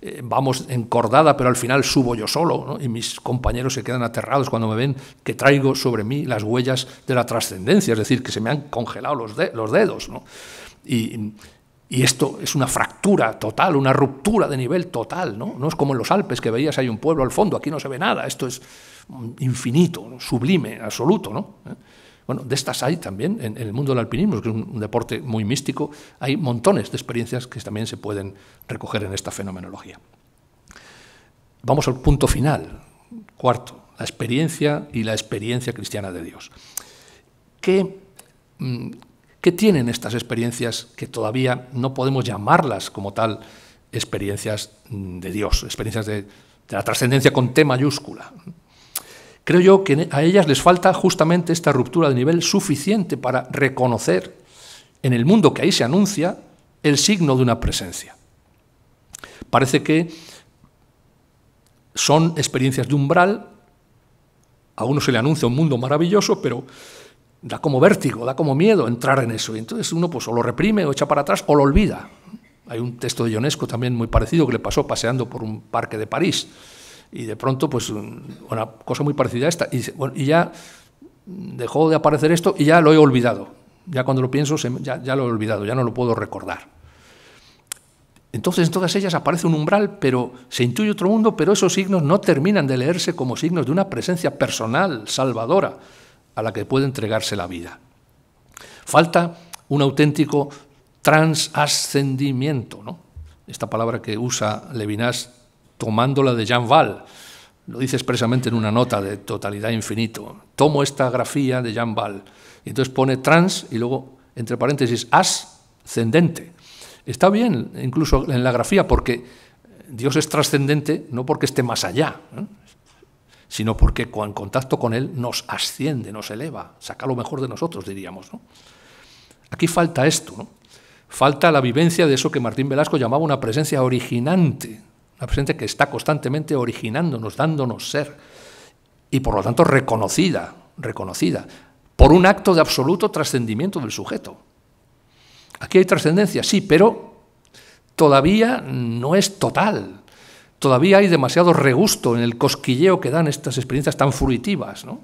eh, vamos encordada, pero al final subo yo solo, y mis compañeros se quedan aterrados cuando me ven que traigo sobre mí las huellas de la trascendencia, es decir, que se me han congelado los, dedos. Y, esto es una fractura total, una ruptura de nivel total, ¿no? es como en los Alpes que veías hay un pueblo al fondo, aquí no se ve nada, esto es infinito, sublime, absoluto, ¿Eh? Bueno, de estas hay también en, el mundo del alpinismo, que es un, deporte muy místico, hay montones de experiencias que también se pueden recoger en esta fenomenología. Vamos al punto final, cuarto, la experiencia y la experiencia cristiana de Dios. ¿Qué, mm, qué tienen estas experiencias que todavía no podemos llamarlas como tal experiencias mm, de Dios, experiencias de, de la trascendencia con T mayúscula? Creo yo que e, a ellas les falta justamente esta ruptura de nivel suficiente para reconocer en el mundo que ahí se anuncia el signo de una presencia. Parece que son experiencias de umbral, a uno se le anuncia un mundo maravilloso, pero da como vértigo, da como miedo entrar en eso. Y entonces uno pues o lo reprime o echa para atrás o lo olvida. Hay un texto de Ionesco también muy parecido que le pasó paseando por un parque de París y de pronto, pues, una cosa muy parecida a esta. Y, ya dejó de aparecer esto y ya lo he olvidado. Ya cuando lo pienso, ya, ya, lo he olvidado, ya no lo puedo recordar. Entonces, en todas ellas aparece un umbral, pero se intuye otro mundo, pero esos signos no terminan de leerse como signos de una presencia personal, salvadora, a la que puede entregarse la vida. Falta un auténtico transascendimiento, ¿no? esta palabra que usa Levinas tomándola de Jean Val. Lo dice expresamente en una nota de totalidad infinito. Tomo esta grafía de Jean Val. Y entonces pone trans y luego, entre paréntesis, ascendente. Está bien, incluso en la grafía, porque Dios es trascendente no porque esté más allá, ¿eh? sino porque en contacto con Él nos asciende, nos eleva, saca lo mejor de nosotros, diríamos. Aquí falta esto, falta la vivencia de eso que Martín Velasco llamaba una presencia originante, una presencia que está constantemente originándonos, dándonos ser, y por lo tanto reconocida, reconocida, por un acto de absoluto trascendimiento del sujeto. Aquí hay trascendencia, sí, pero todavía no es total. Todavía hay demasiado regusto en el cosquilleo que dan estas experiencias tan fruitivas, ¿no?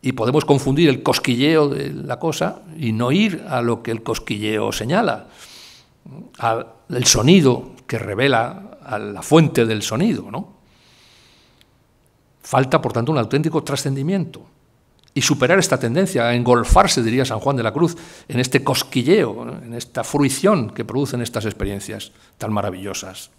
Y podemos confundir el cosquilleo de la cosa y no ir a lo que el cosquilleo señala, al el sonido que revela a la fuente del sonido, ¿no? Falta, por tanto, un auténtico trascendimiento y superar esta tendencia a engolfarse, diría San Juan de la Cruz, en este cosquilleo, en esta fruición que producen estas experiencias tan maravillosas.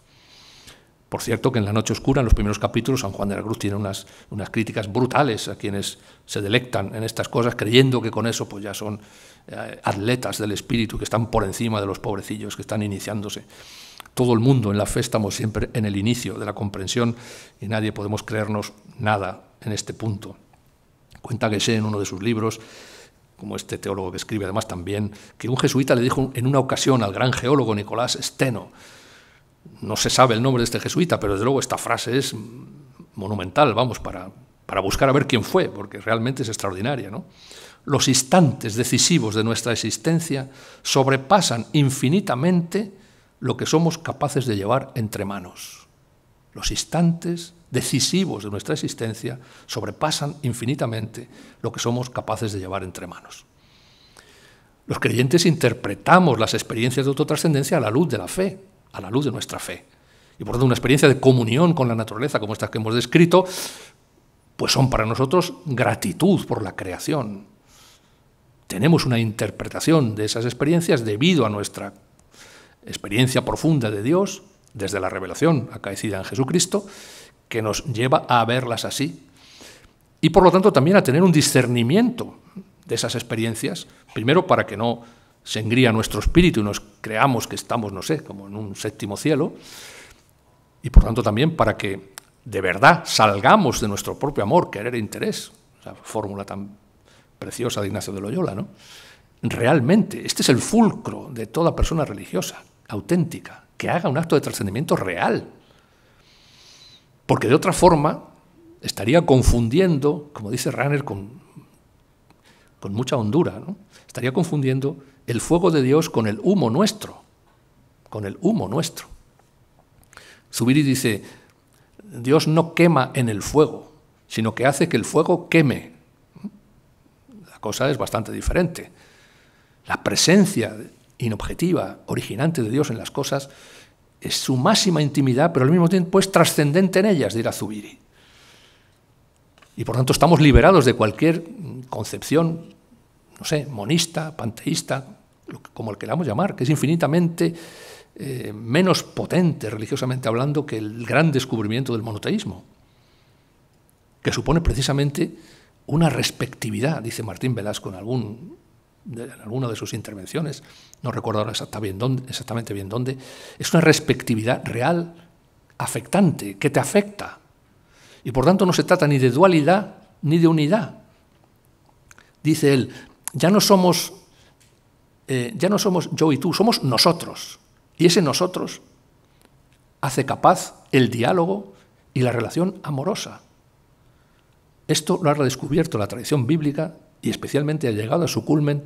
Por cierto, que en La Noche Oscura, en los primeros capítulos, San Juan de la Cruz tiene unas, unas críticas brutales a quienes se delectan en estas cosas, creyendo que con eso pues, ya son eh, atletas del espíritu que están por encima de los pobrecillos que están iniciándose. Todo el mundo en la fe estamos siempre en el inicio de la comprensión y nadie podemos creernos nada en este punto. Cuenta que sé en uno de sus libros, como este teólogo que escribe además también, que un jesuita le dijo en una ocasión al gran geólogo Nicolás Steno, no se sabe el nombre de este jesuita, pero desde luego esta frase es monumental, vamos, para, para buscar a ver quién fue, porque realmente es extraordinaria, ¿no? los instantes decisivos de nuestra existencia sobrepasan infinitamente lo que somos capaces de llevar entre manos. Los instantes decisivos de nuestra existencia sobrepasan infinitamente lo que somos capaces de llevar entre manos. Los creyentes interpretamos las experiencias de autotrascendencia a la luz de la fe, a la luz de nuestra fe. Y por tanto, una experiencia de comunión con la naturaleza, como estas que hemos descrito, pues son para nosotros gratitud por la creación, tenemos una interpretación de esas experiencias debido a nuestra experiencia profunda de Dios, desde la revelación acaecida en Jesucristo, que nos lleva a verlas así. Y por lo tanto también a tener un discernimiento de esas experiencias, primero para que no se engría nuestro espíritu y nos creamos que estamos, no sé, como en un séptimo cielo, y por tanto también para que de verdad salgamos de nuestro propio amor, querer e interés, esa fórmula tan preciosa de Ignacio de Loyola, ¿no? Realmente, este es el fulcro de toda persona religiosa, auténtica, que haga un acto de trascendimiento real. Porque de otra forma estaría confundiendo, como dice Rahner con, con mucha hondura, estaría confundiendo el fuego de Dios con el humo nuestro, con el humo nuestro. Zubiri dice, Dios no quema en el fuego, sino que hace que el fuego queme cosa es bastante diferente. La presencia inobjetiva, originante de Dios en las cosas, es su máxima intimidad, pero al mismo tiempo es trascendente en ellas, dirá Zubiri. Y por tanto estamos liberados de cualquier concepción, no sé, monista, panteísta, como el queramos llamar, que es infinitamente eh, menos potente, religiosamente hablando, que el gran descubrimiento del monoteísmo, que supone precisamente una respectividad, dice Martín Velasco en, algún, alguna de sus intervenciones, no recuerdo ahora exactamente bien, dónde, es una respectividad real, afectante, que te afecta. Y por tanto no se trata ni de dualidad ni de unidad. Dice él, ya no somos, eh, ya no somos yo y tú, somos nosotros. Y ese nosotros hace capaz el diálogo y la relación amorosa. Esto lo ha redescubierto la tradición bíblica y especialmente ha llegado a su culmen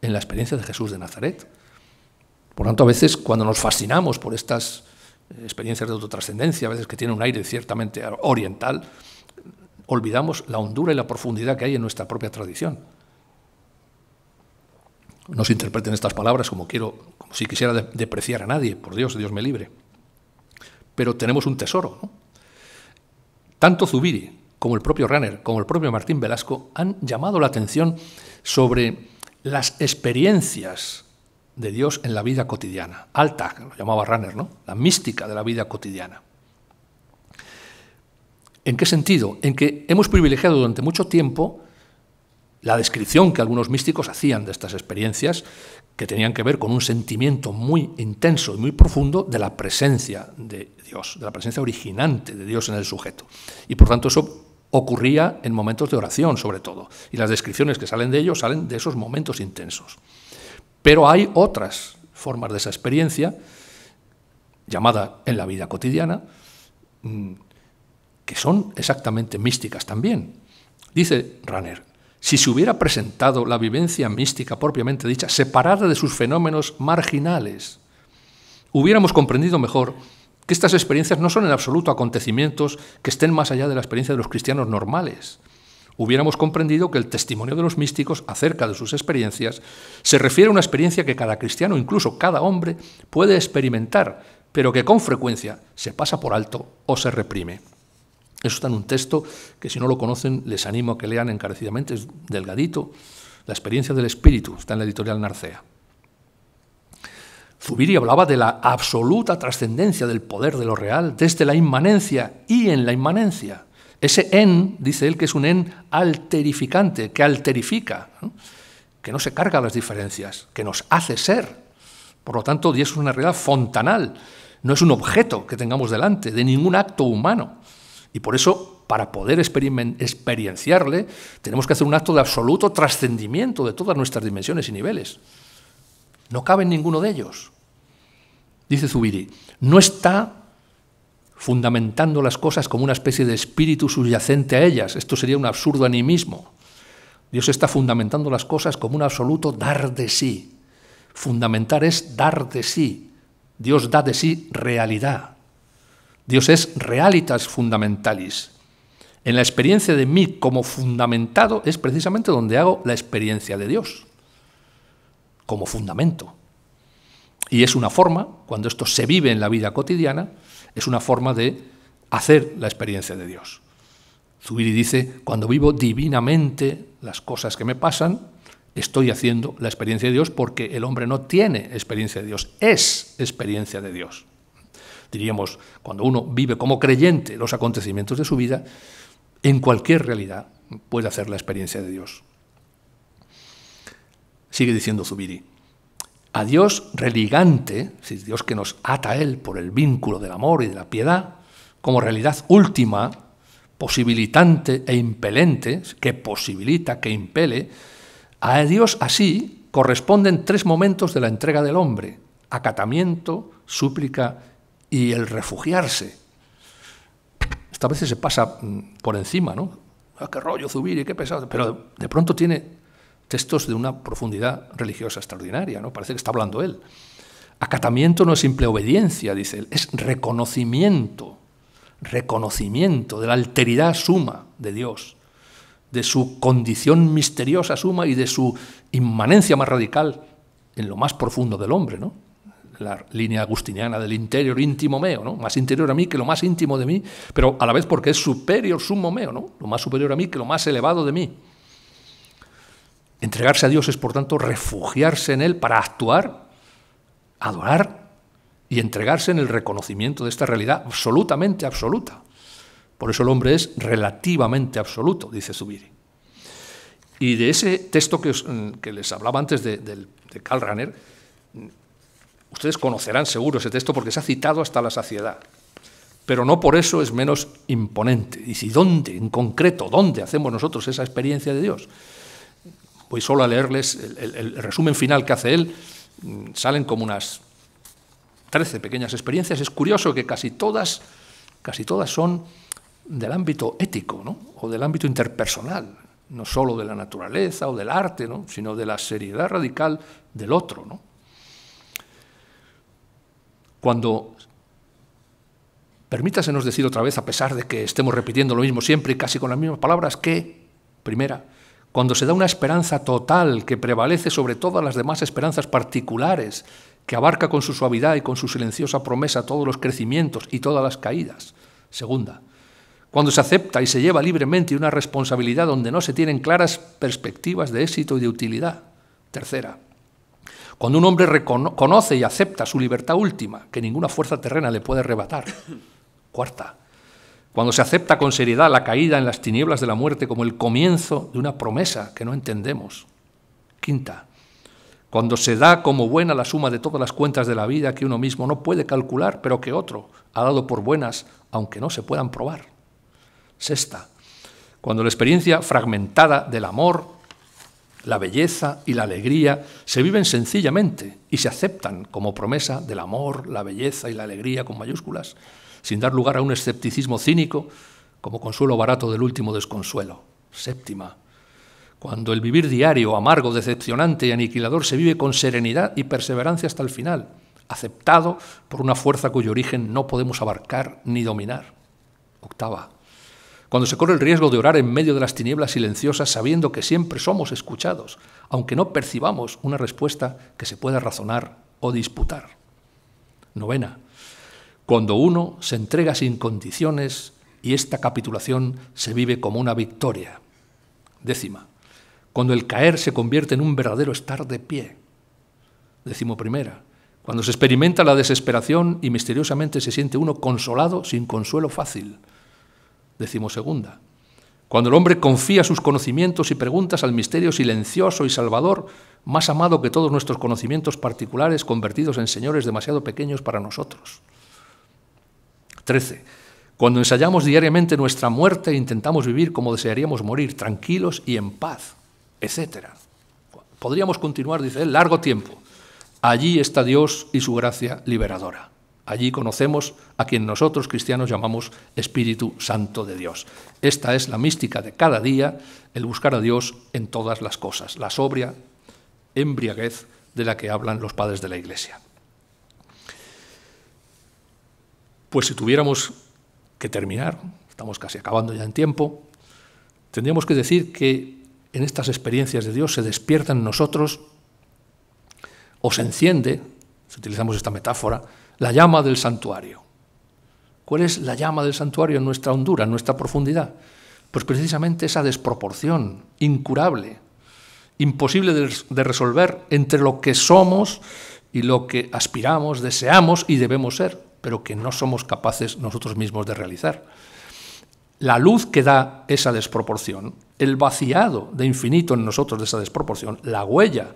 en la experiencia de Jesús de Nazaret. Por tanto, a veces cuando nos fascinamos por estas eh, experiencias de autotrascendencia, a veces que tienen un aire ciertamente oriental, olvidamos la hondura y la profundidad que hay en nuestra propia tradición. No se interpreten estas palabras como quiero, como si quisiera depreciar a nadie, por Dios, Dios me libre. Pero tenemos un tesoro. Tanto Zubiri como el propio Runner, como el propio Martín Velasco, han llamado la atención sobre las experiencias de Dios en la vida cotidiana. Alta, lo llamaba Runner, ¿no? La mística de la vida cotidiana. ¿En qué sentido? En que hemos privilegiado durante mucho tiempo la descripción que algunos místicos hacían de estas experiencias, que tenían que ver con un sentimiento muy intenso y muy profundo de la presencia de Dios, de la presencia originante de Dios en el sujeto. Y por tanto eso ocurría en momentos de oración, sobre todo. Y las descripciones que salen de ellos salen de esos momentos intensos. Pero hay otras formas de esa experiencia, llamada en la vida cotidiana, mm, que son exactamente místicas también. Dice Runner, si se hubiera presentado la vivencia mística propiamente dicha, separada de sus fenómenos marginales, hubiéramos comprendido mejor que estas experiencias no son en absoluto acontecimientos que estén más allá de la experiencia de los cristianos normales. Hubiéramos comprendido que el testimonio de los místicos acerca de sus experiencias se refiere a una experiencia que cada cristiano, incluso cada hombre, puede experimentar, pero que con frecuencia se pasa por alto o se reprime. Eso está en un texto que si no lo conocen les animo a que lean encarecidamente, es delgadito, La experiencia del espíritu, está en la editorial Narcea. Zubiri hablaba de la absoluta trascendencia del poder de lo real desde la inmanencia y en la inmanencia. Ese en, dice él, que es un en alterificante, que alterifica, que no se carga las diferencias, que nos hace ser. Por lo tanto, Dios es una realidad fontanal, no es un objeto que tengamos delante, de ningún acto humano. Y por eso, para poder experienciarle, tenemos que hacer un acto de absoluto trascendimiento de todas nuestras dimensiones y niveles. No cabe en ninguno de ellos. Dice Zubiri, no está fundamentando las cosas como una especie de espíritu subyacente a ellas. Esto sería un absurdo animismo. Dios está fundamentando las cosas como un absoluto dar de sí. Fundamentar es dar de sí. Dios da de sí realidad. Dios es realitas fundamentalis. En la experiencia de mí como fundamentado es precisamente donde hago la experiencia de Dios como fundamento. Y es una forma, cuando esto se vive en la vida cotidiana, es una forma de hacer la experiencia de Dios. Zubiri dice, cuando vivo divinamente las cosas que me pasan, estoy haciendo la experiencia de Dios porque el hombre no tiene experiencia de Dios, es experiencia de Dios. Diríamos, cuando uno vive como creyente los acontecimientos de su vida, en cualquier realidad puede hacer la experiencia de Dios. Sigue diciendo Zubiri. A Dios religante, es Dios que nos ata a Él por el vínculo del amor y de la piedad, como realidad última, posibilitante e impelente, que posibilita, que impele, a Dios así corresponden tres momentos de la entrega del hombre, acatamiento, súplica y el refugiarse. Esta vez se pasa mm, por encima, ¿no? Ah, qué rollo, Zubiri, qué pesado. Pero de pronto tiene textos de una profundidad religiosa extraordinaria, ¿no? Parece que está hablando él. Acatamiento no es simple obediencia, dice él, es reconocimiento, reconocimiento de la alteridad suma de Dios, de su condición misteriosa suma y de su inmanencia más radical en lo más profundo del hombre, ¿no? La línea agustiniana del interior íntimo meo, ¿no? Más interior a mí que lo más íntimo de mí, pero a la vez porque es superior sumo meo, ¿no? Lo más superior a mí que lo más elevado de mí. Entregarse a Dios es, por tanto, refugiarse en Él para actuar, adorar y entregarse en el reconocimiento de esta realidad absolutamente absoluta. Por eso el hombre es relativamente absoluto, dice Zubiri. Y de ese texto que, mm, les hablaba antes de, de Karl Rahner, mm, ustedes conocerán seguro ese texto porque se ha citado hasta la saciedad pero no por eso es menos imponente. Y si dónde, en concreto, dónde hacemos nosotros esa experiencia de Dios? voy solo a leerles el, resumen final que hace él, mm, salen como unas 13 pequeñas experiencias. Es curioso que casi todas, casi todas son del ámbito ético o del ámbito interpersonal, no solo de la naturaleza o del arte, sino de la seriedad radical del otro. ¿no? Cuando, permítasenos decir otra vez, a pesar de que estemos repitiendo lo mismo siempre y casi con las mismas palabras, que, primera, cuando se da una esperanza total que prevalece sobre todas las demás esperanzas particulares, que abarca con su suavidad y con su silenciosa promesa todos los crecimientos y todas las caídas. Segunda, cuando se acepta y se lleva libremente una responsabilidad donde no se tienen claras perspectivas de éxito y de utilidad. Tercera, cuando un hombre reconoce y acepta su libertad última, que ninguna fuerza terrena le puede arrebatar. Cuarta, cuando se acepta con seriedad la caída en las tinieblas de la muerte como el comienzo de una promesa que no entendemos. Quinta, cuando se da como buena la suma de todas las cuentas de la vida que uno mismo no puede calcular, pero que otro ha dado por buenas, aunque no se puedan probar. Sexta, cuando la experiencia fragmentada del amor, la belleza y la alegría se viven sencillamente y se aceptan como promesa del amor, la belleza y la alegría con mayúsculas sin dar lugar a un escepticismo cínico como consuelo barato del último desconsuelo. Séptima. Cuando el vivir diario, amargo, decepcionante y aniquilador se vive con serenidad y perseverancia hasta el final, aceptado por una fuerza cuyo origen no podemos abarcar ni dominar. Octava. Cuando se corre el riesgo de orar en medio de las tinieblas silenciosas sabiendo que siempre somos escuchados, aunque no percibamos una respuesta que se pueda razonar o disputar. Novena cuando uno se entrega sin condiciones y esta capitulación se vive como una victoria. Décima, cuando el caer se convierte en un verdadero estar de pie. Décimo primera, cuando se experimenta la desesperación y misteriosamente se siente uno consolado sin consuelo fácil. Décimo segunda, cuando el hombre confía sus conocimientos y preguntas al misterio silencioso y salvador, más amado que todos nuestros conocimientos particulares convertidos en señores demasiado pequeños para nosotros. 13. Cuando ensayamos diariamente nuestra muerte, intentamos vivir como desearíamos morir, tranquilos y en paz, etc. Podríamos continuar, dice él, largo tiempo. Allí está Dios y su gracia liberadora. Allí conocemos a quien nosotros cristianos llamamos Espíritu Santo de Dios. Esta es la mística de cada día, el buscar a Dios en todas las cosas, la sobria embriaguez de la que hablan los padres de la Iglesia. Pues si tuviéramos que terminar, estamos casi acabando ya en tiempo, tendríamos que decir que en estas experiencias de Dios se despierta en nosotros o se enciende, si utilizamos esta metáfora, la llama del santuario. ¿Cuál es la llama del santuario en nuestra hondura, en nuestra profundidad? Pues precisamente esa desproporción incurable, imposible de, resolver entre lo que somos y lo que aspiramos, deseamos y debemos ser pero que no somos capaces nosotros mismos de realizar. La luz que da esa desproporción, el vaciado de infinito en nosotros de esa desproporción, la huella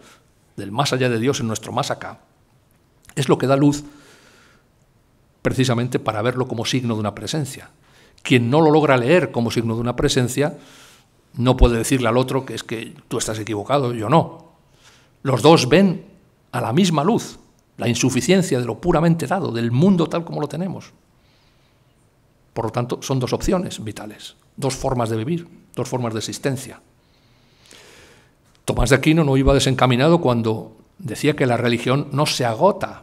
del más allá de Dios en nuestro más acá, es lo que da luz precisamente para verlo como signo de una presencia. Quien no lo logra leer como signo de una presencia, no puede decirle al otro que es que tú estás equivocado, yo no. Los dos ven a la misma luz, la insuficiencia de lo puramente dado, del mundo tal como lo tenemos. Por lo tanto, son dos opciones vitales, dos formas de vivir, dos formas de existencia. Tomás de Aquino no iba desencaminado cuando decía que la religión no se agota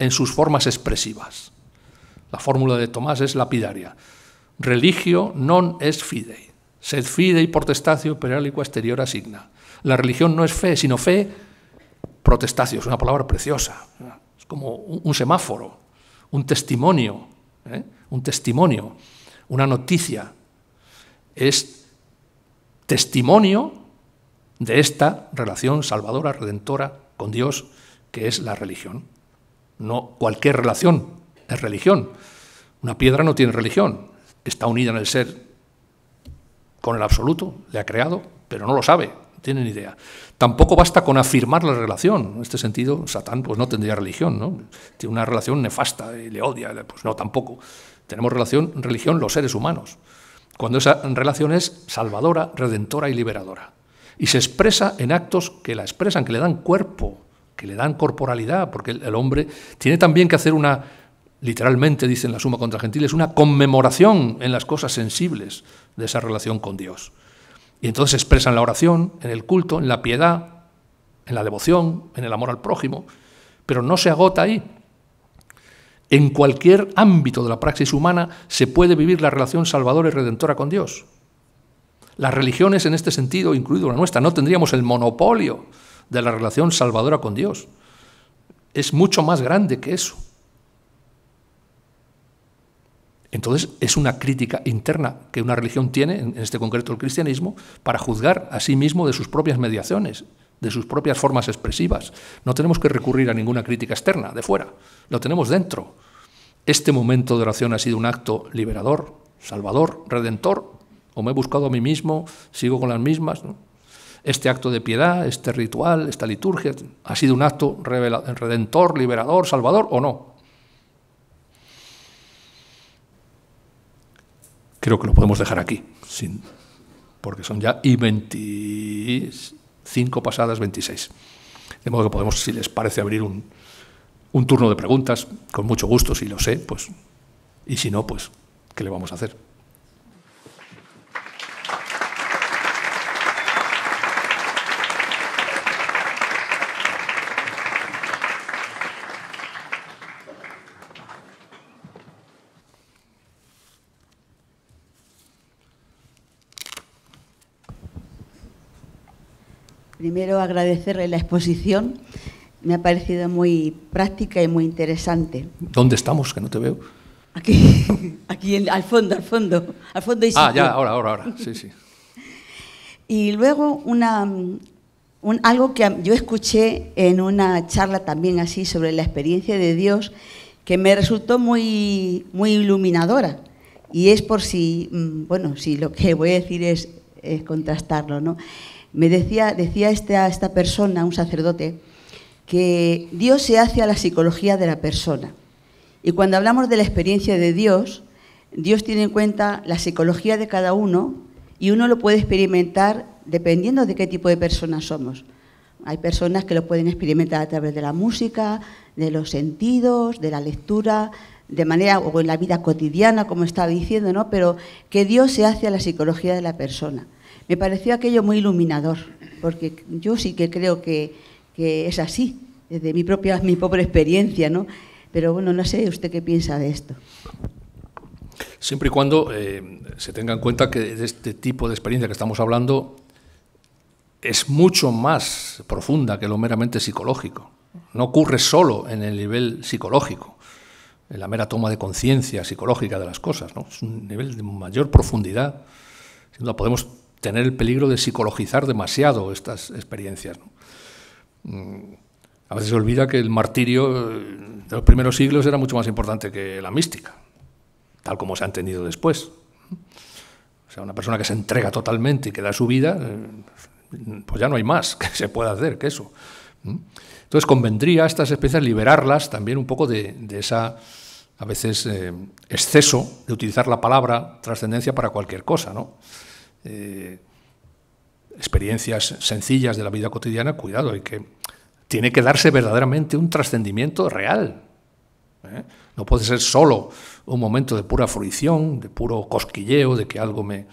en sus formas expresivas. La fórmula de Tomás es lapidaria. Religio non es fidei. Sed fidei portestatio per aliqua exterior asigna. La religión no es fe, sino fe protestacio, es una palabra preciosa, es como un semáforo, un testimonio, ¿eh? un testimonio, una noticia. Es testimonio de esta relación salvadora, redentora con Dios, que es la religión. No cualquier relación es religión. Una piedra no tiene religión, está unida en el ser con el absoluto, le ha creado, pero no lo sabe, tienen idea. Tampoco basta con afirmar la relación. En este sentido, Satán pues, no tendría religión, Tiene una relación nefasta, y le odia, pues no, tampoco. Tenemos relación, religión los seres humanos, cuando esa relación es salvadora, redentora y liberadora. Y se expresa en actos que la expresan, que le dan cuerpo, que le dan corporalidad, porque el hombre tiene también que hacer una, literalmente dice la Suma contra Gentiles, una conmemoración en las cosas sensibles de esa relación con Dios. Y entonces se expresa en la oración, en el culto, en la piedad, en la devoción, en el amor al prójimo, pero no se agota ahí. En cualquier ámbito de la praxis humana se puede vivir la relación salvadora y redentora con Dios. Las religiones en este sentido, incluido la nuestra, no tendríamos el monopolio de la relación salvadora con Dios. Es mucho más grande que eso. Entonces es una crítica interna que una religión tiene, en este concreto el cristianismo, para juzgar a sí mismo de sus propias mediaciones, de sus propias formas expresivas. No tenemos que recurrir a ninguna crítica externa, de fuera, lo tenemos dentro. Este momento de oración ha sido un acto liberador, salvador, redentor, o me he buscado a mí mismo, sigo con las mismas. Este acto de piedad, este ritual, esta liturgia, ¿ha sido un acto redentor, liberador, salvador o no? creo que lo podemos dejar aquí, sin, porque son ya y 25 pasadas 26. De modo que podemos, si les parece, abrir un, un turno de preguntas, con mucho gusto, si lo sé, pues, y si no, pues, ¿qué le vamos a hacer? Primero agradecerle la exposición. Me ha parecido muy práctica y muy interesante. ¿Dónde estamos? Que no te veo. Aquí, aquí al fondo, al fondo. Al fondo Ah, ya, ahora, ahora, ahora. Sí, sí. Y luego una, un, algo que yo escuché en una charla también así sobre la experiencia de Dios que me resultó muy, muy iluminadora. Y es por si, mm, bueno, si lo que voy a decir es contrastarlo, ¿no? Me decía, decía este, esta, persona, un sacerdote, que Dios se hace a la psicología de la persona. Y cuando hablamos de la experiencia de Dios, Dios tiene en cuenta la psicología de cada uno y uno lo puede experimentar dependiendo de qué tipo de personas somos. Hay personas que lo pueden experimentar a través de la música, de los sentidos, de la lectura, de manera o en la vida cotidiana, como estaba diciendo, ¿no? Pero que Dios se hace a la psicología de la persona. Me pareció aquello muy iluminador, porque yo sí que creo que, es así, desde mi propia, mi pobre experiencia, ¿no? Pero bueno, no sé usted qué piensa de esto. Siempre y cuando eh, se tenga en cuenta que este tipo de experiencia que estamos hablando es mucho más profunda que lo meramente psicológico. No ocurre solo en el nivel psicológico, en la mera toma de conciencia psicológica de las cosas, ¿no? es un nivel de mayor profundidad. Sin podemos tener el peligro de psicologizar demasiado estas experiencias. Mm, a veces se olvida que el martirio eh, de los primeros siglos era mucho más importante que la mística, tal como se ha entendido después. O sea, una persona que se entrega totalmente y que da su vida, eh, pues ya no hay más que se pueda hacer que eso. Entonces convendría a estas especies liberarlas también un poco de, esa, a veces, eh, exceso de utilizar la palabra trascendencia para cualquier cosa, ¿no? Eh, experiencias sencillas de la vida cotidiana, cuidado, hay que, tiene que darse verdaderamente un trascendimiento real. ¿eh? No puede ser solo un momento de pura fruición, de puro cosquilleo, de que algo me...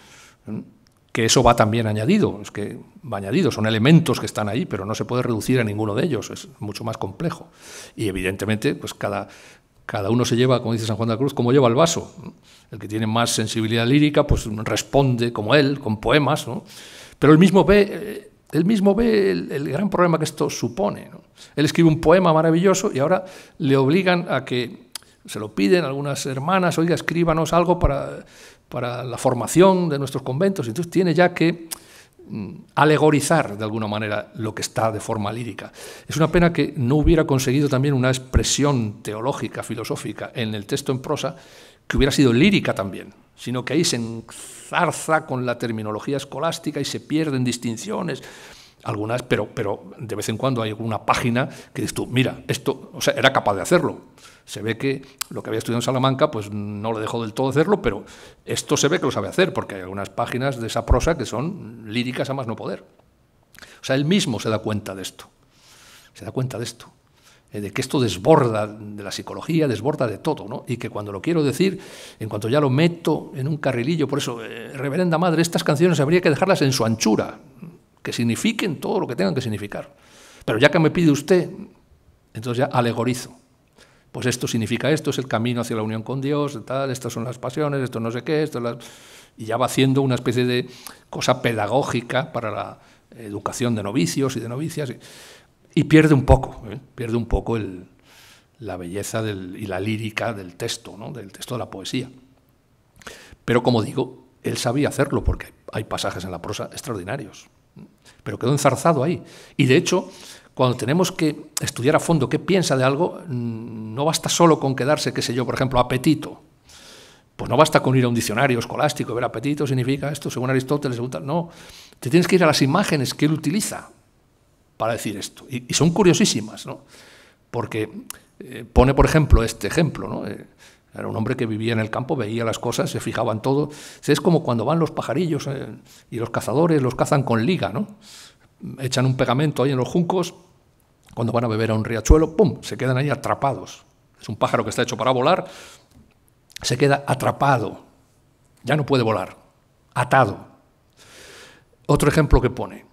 que eso va también añadido, es que va añadido, son elementos que están ahí, pero no se puede reducir a ninguno de ellos, es mucho más complejo. Y evidentemente, pues cada, cada uno se lleva, como dice San Juan de la Cruz, como lleva el vaso. El que tiene más sensibilidad lírica, pues responde como él, con poemas, Pero él mismo ve, eh, mismo el, gran problema que esto supone. Él escribe un poema maravilloso y ahora le obligan a que, se lo piden algunas hermanas, oiga, escríbanos algo para, para la formación de nuestros conventos. Entonces tiene ya que Mm, alegorizar de alguna manera lo que está de forma lírica. Es una pena que no hubiera conseguido también una expresión teológica, filosófica en el texto en prosa que hubiera sido lírica también, sino que ahí se enzarza con la terminología escolástica y se pierden distinciones algunas, pero, pero de vez en cuando hay una página que dices tú, mira, esto, o sea, era capaz de hacerlo. Se ve que lo que había estudiado en Salamanca, pues no lo dejó del todo hacerlo, pero esto se ve que lo sabe hacer, porque hay algunas páginas de esa prosa que son líricas a más no poder. O sea, él mismo se da cuenta de esto. Se da cuenta de esto eh, de que esto desborda de la psicología, desborda de todo, ¿no? Y que cuando lo quiero decir, en cuanto ya lo meto en un carrilillo, por eso, eh, reverenda madre, estas canciones habría que dejarlas en su anchura, que signifiquen todo lo que tengan que significar. Pero ya que me pide usted, entonces ya alegorizo. Pues esto significa esto, es el camino hacia la unión con Dios, tal, estas son las pasiones, esto no sé qué, esto y ya va haciendo una especie de cosa pedagógica para la educación de novicios y de novicias, y, pierde un poco, ¿eh? pierde un poco la belleza y la lírica del texto, del texto de la poesía. Pero como digo, él sabía hacerlo porque hay pasajes en la prosa extraordinarios pero quedó enzarzado ahí. Y de hecho, cuando tenemos que estudiar a fondo qué piensa de algo, mm, no basta solo con quedarse, qué sé yo, por ejemplo, apetito. Pues no basta con ir a un diccionario escolástico y ver apetito, significa esto, según Aristóteles, No, te tienes que ir a las imágenes que él utiliza para decir esto. Y, son curiosísimas, ¿no? Porque eh, pone, por ejemplo, este ejemplo, ¿no? Eh, era un hombre que vivía en el campo, veía las cosas, se fijaba en todo. Es como cuando van los pajarillos eh, y los cazadores los cazan con liga, ¿no? Echan un pegamento ahí en los juncos, cuando van a beber a un riachuelo, ¡pum!, se quedan ahí atrapados. Es un pájaro que está hecho para volar, se queda atrapado, ya no puede volar, atado. Otro ejemplo que pone,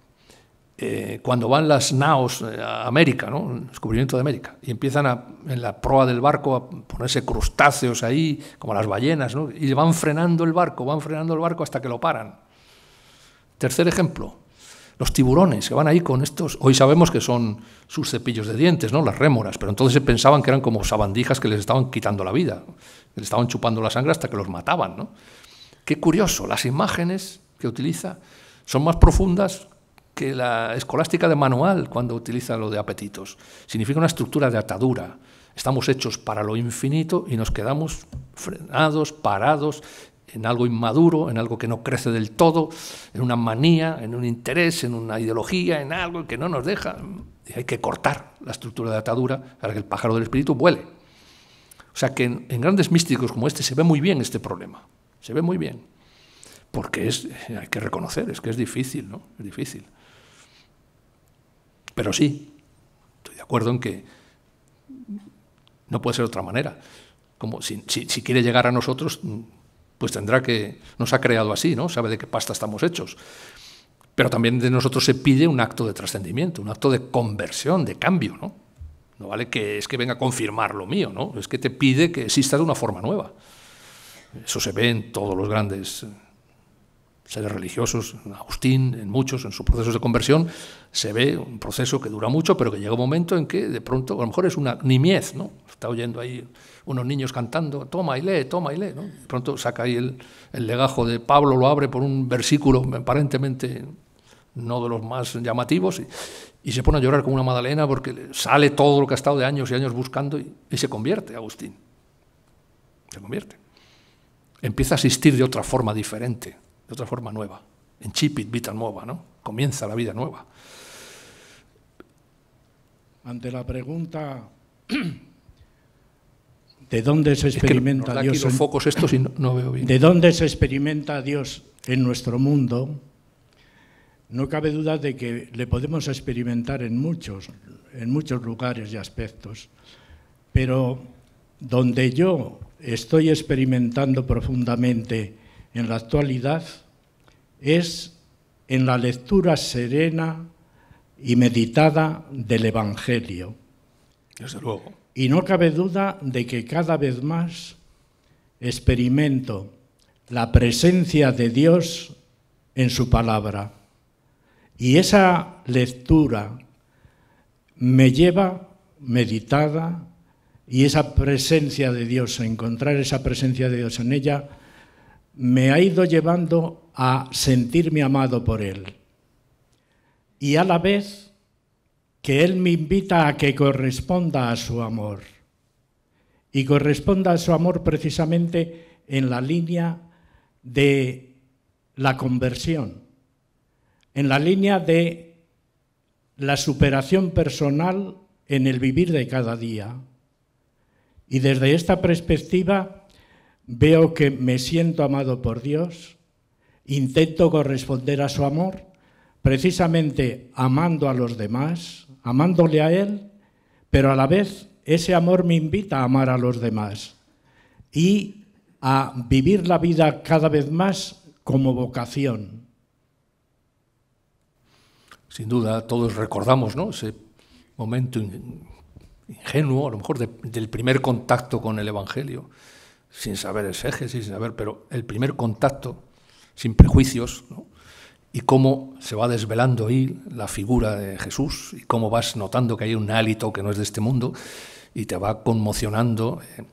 eh, cuando van las naos eh, a América, ¿no? descubrimiento de América, y empiezan en la proa del barco a ponerse crustáceos ahí, como las ballenas, y van frenando el barco, van frenando el barco hasta que lo paran. Tercer ejemplo, los tiburones que van ahí con estos, hoy sabemos que son sus cepillos de dientes, ¿no? las rémoras, pero entonces pensaban que eran como sabandijas que les estaban quitando la vida, que les estaban chupando la sangre hasta que los mataban. ¿no? Qué curioso, las imágenes que utiliza son más profundas que la escolástica de manual cuando utiliza lo de apetitos. Significa una estructura de atadura. Estamos hechos para lo infinito y nos quedamos frenados, parados en algo inmaduro, en algo que no crece del todo, en una manía, en un interés, en una ideología, en algo que no nos deja. Y hay que cortar la estructura de atadura para que el pájaro del espíritu vuele. O sea que en, en grandes místicos como este se ve muy bien este problema. Se ve muy bien. Porque es, eh, hay que reconocer, es que es difícil, ¿no? Es difícil. Pero sí, estoy de acuerdo en que no puede ser de otra manera. Como si, si quiere llegar a nosotros, pues tendrá que, nos ha creado así, ¿no? Sabe de qué pasta estamos hechos. Pero también de nosotros se pide un acto de trascendimiento, un acto de conversión, de cambio, ¿no? No vale que es que venga a confirmar lo mío, ¿no? Es que te pide que exista de una forma nueva. Eso se ve en todos los grandes seres religiosos, Agustín, en muchos, en sus procesos de conversión, se ve un proceso que dura mucho, pero que llega un momento en que de pronto, a lo mejor es una nimiez, ¿no? Está oyendo ahí unos niños cantando, toma y lee, toma y lee, ¿no? De pronto saca ahí el, legajo de Pablo, lo abre por un versículo aparentemente no de los más llamativos, y, se pone a llorar como una Madalena porque sale todo lo que ha estado de años y años buscando y, y se convierte, Agustín. Se convierte. Empieza a asistir de otra forma diferente otra forma nueva. En Chipit, Vita Nueva, ¿no? Comienza la vida nueva. Ante la pregunta ¿De dónde se experimenta Dios? focos estos y veo bien. ¿De dónde se experimenta Dios en nuestro mundo? No cabe duda de que le podemos experimentar en muchos, en muchos lugares y aspectos, pero donde yo estoy experimentando profundamente en la actualidad es en la lectura serena y meditada del Evangelio. luego. Y no cabe duda de que cada vez más experimento la presencia de Dios en su palabra. Y esa lectura me lleva meditada y esa presencia de Dios, encontrar esa presencia de Dios en ella, me ha ido llevando a sentirme amado por Él. Y a la vez que Él me invita a que corresponda a su amor. Y corresponda a su amor precisamente en la línea de la conversión, en la línea de la superación personal en el vivir de cada día. Y desde esta perspectiva veo que me siento amado por Dios, Intento corresponder a su amor, precisamente amando a los demás, amándole a Él, pero a la vez ese amor me invita a amar a los demás y a vivir la vida cada vez más como vocación. Sin duda, todos recordamos ¿no? ese momento ingenuo, a lo mejor del primer contacto con el Evangelio, sin saber exégesis, sin saber, pero el primer contacto sin prejuicios, y cómo se va desvelando ahí la figura de Jesús, y cómo vas notando que hay un hálito que no es de este mundo, y te va conmocionando. Eh.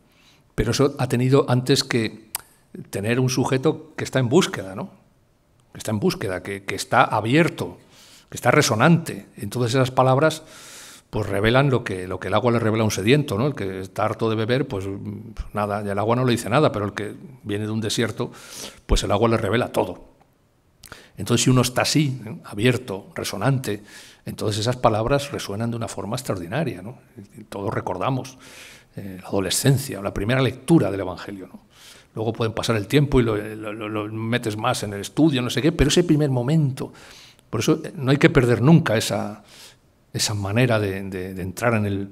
Pero eso ha tenido antes que tener un sujeto que está en búsqueda, ¿no? Que está en búsqueda, que, que está abierto, que está resonante. Entonces esas palabras pues revelan lo que, lo que el agua le revela a un sediento, ¿no? El que está harto de beber, pues, pues nada, y el agua no le dice nada, pero el que viene de un desierto, pues el agua le revela todo. Entonces, si uno está así, abierto, resonante, entonces esas palabras resuenan de una forma extraordinaria, ¿no? Todos recordamos eh, la adolescencia, la primera lectura del Evangelio, ¿no? Luego pueden pasar el tiempo y lo, lo metes más en el estudio, no sé qué, pero ese primer momento, por eso eh, no hay que perder nunca esa, esa manera de, entrar en el,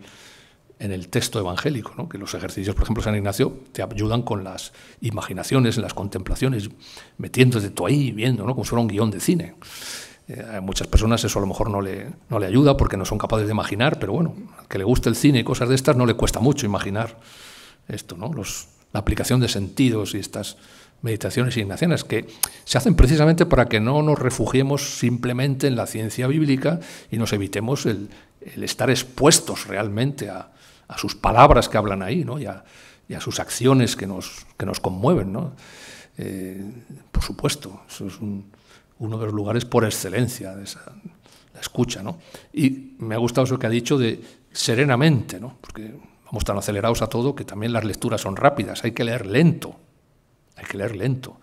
en el texto evangélico, que los ejercicios, por ejemplo, San Ignacio, te ayudan con las imaginaciones, las contemplaciones, metiéndote tú ahí, viendo, ¿no? como si fuera un guión de cine. Eh, a muchas personas eso a lo mejor no le, no le ayuda porque no son capaces de imaginar, pero bueno, que le guste el cine y cosas de estas no le cuesta mucho imaginar esto, ¿no? la aplicación de sentidos y estas meditaciones y e que se hacen precisamente para que no nos refugiemos simplemente en la ciencia bíblica y nos evitemos el, estar expuestos realmente a, sus palabras que hablan ahí y, a, sus acciones que nos, nos conmueven. Eh, por supuesto, eso es uno de los lugares por excelencia de esa, la escucha. Y me ha gustado eso que ha dicho de serenamente, ¿no? porque vamos tan acelerados a todo que también las lecturas son rápidas, hay que leer lento hay que leer lento.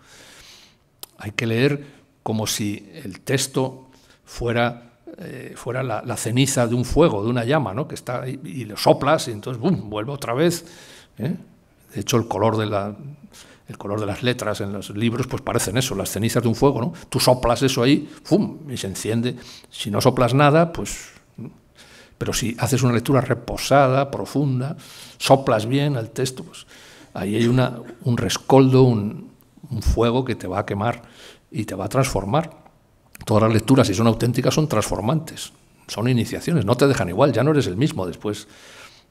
Hay que leer como si el texto fuera, eh, fuera la, ceniza de un fuego, de una llama, ¿no? que está y lo soplas y entonces ¡bum! vuelve otra vez. ¿eh? De hecho, el color de, el color de las letras en los libros pues parecen eso, las cenizas de un fuego. ¿no? Tú soplas eso ahí ¡fum! y se enciende. Si no soplas nada, pues pero si haces una lectura reposada, profunda, soplas bien al texto, pues Ahí hay una, un rescoldo, un, fuego que te va a quemar y te va a transformar. Todas las lecturas, si son auténticas, son transformantes, son iniciaciones, no te dejan igual, ya no eres el mismo después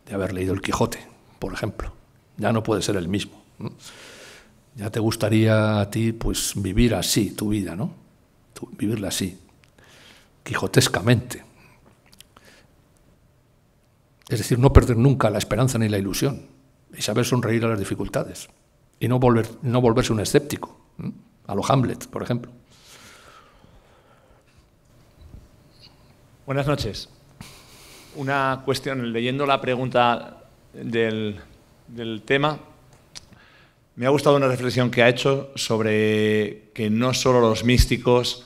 de haber leído El Quijote, por ejemplo. Ya no puedes ser el mismo. Ya te gustaría a ti pues vivir así tu vida, ¿no? vivirla así, quijotescamente. Es decir, no perder nunca la esperanza ni la ilusión y saber sonreír a las dificultades y no, volver, no volverse un escéptico, a lo Hamlet, por ejemplo. Buenas noches. Una cuestión, leyendo la pregunta del, del tema, me ha gustado una reflexión que ha hecho sobre que no solo los místicos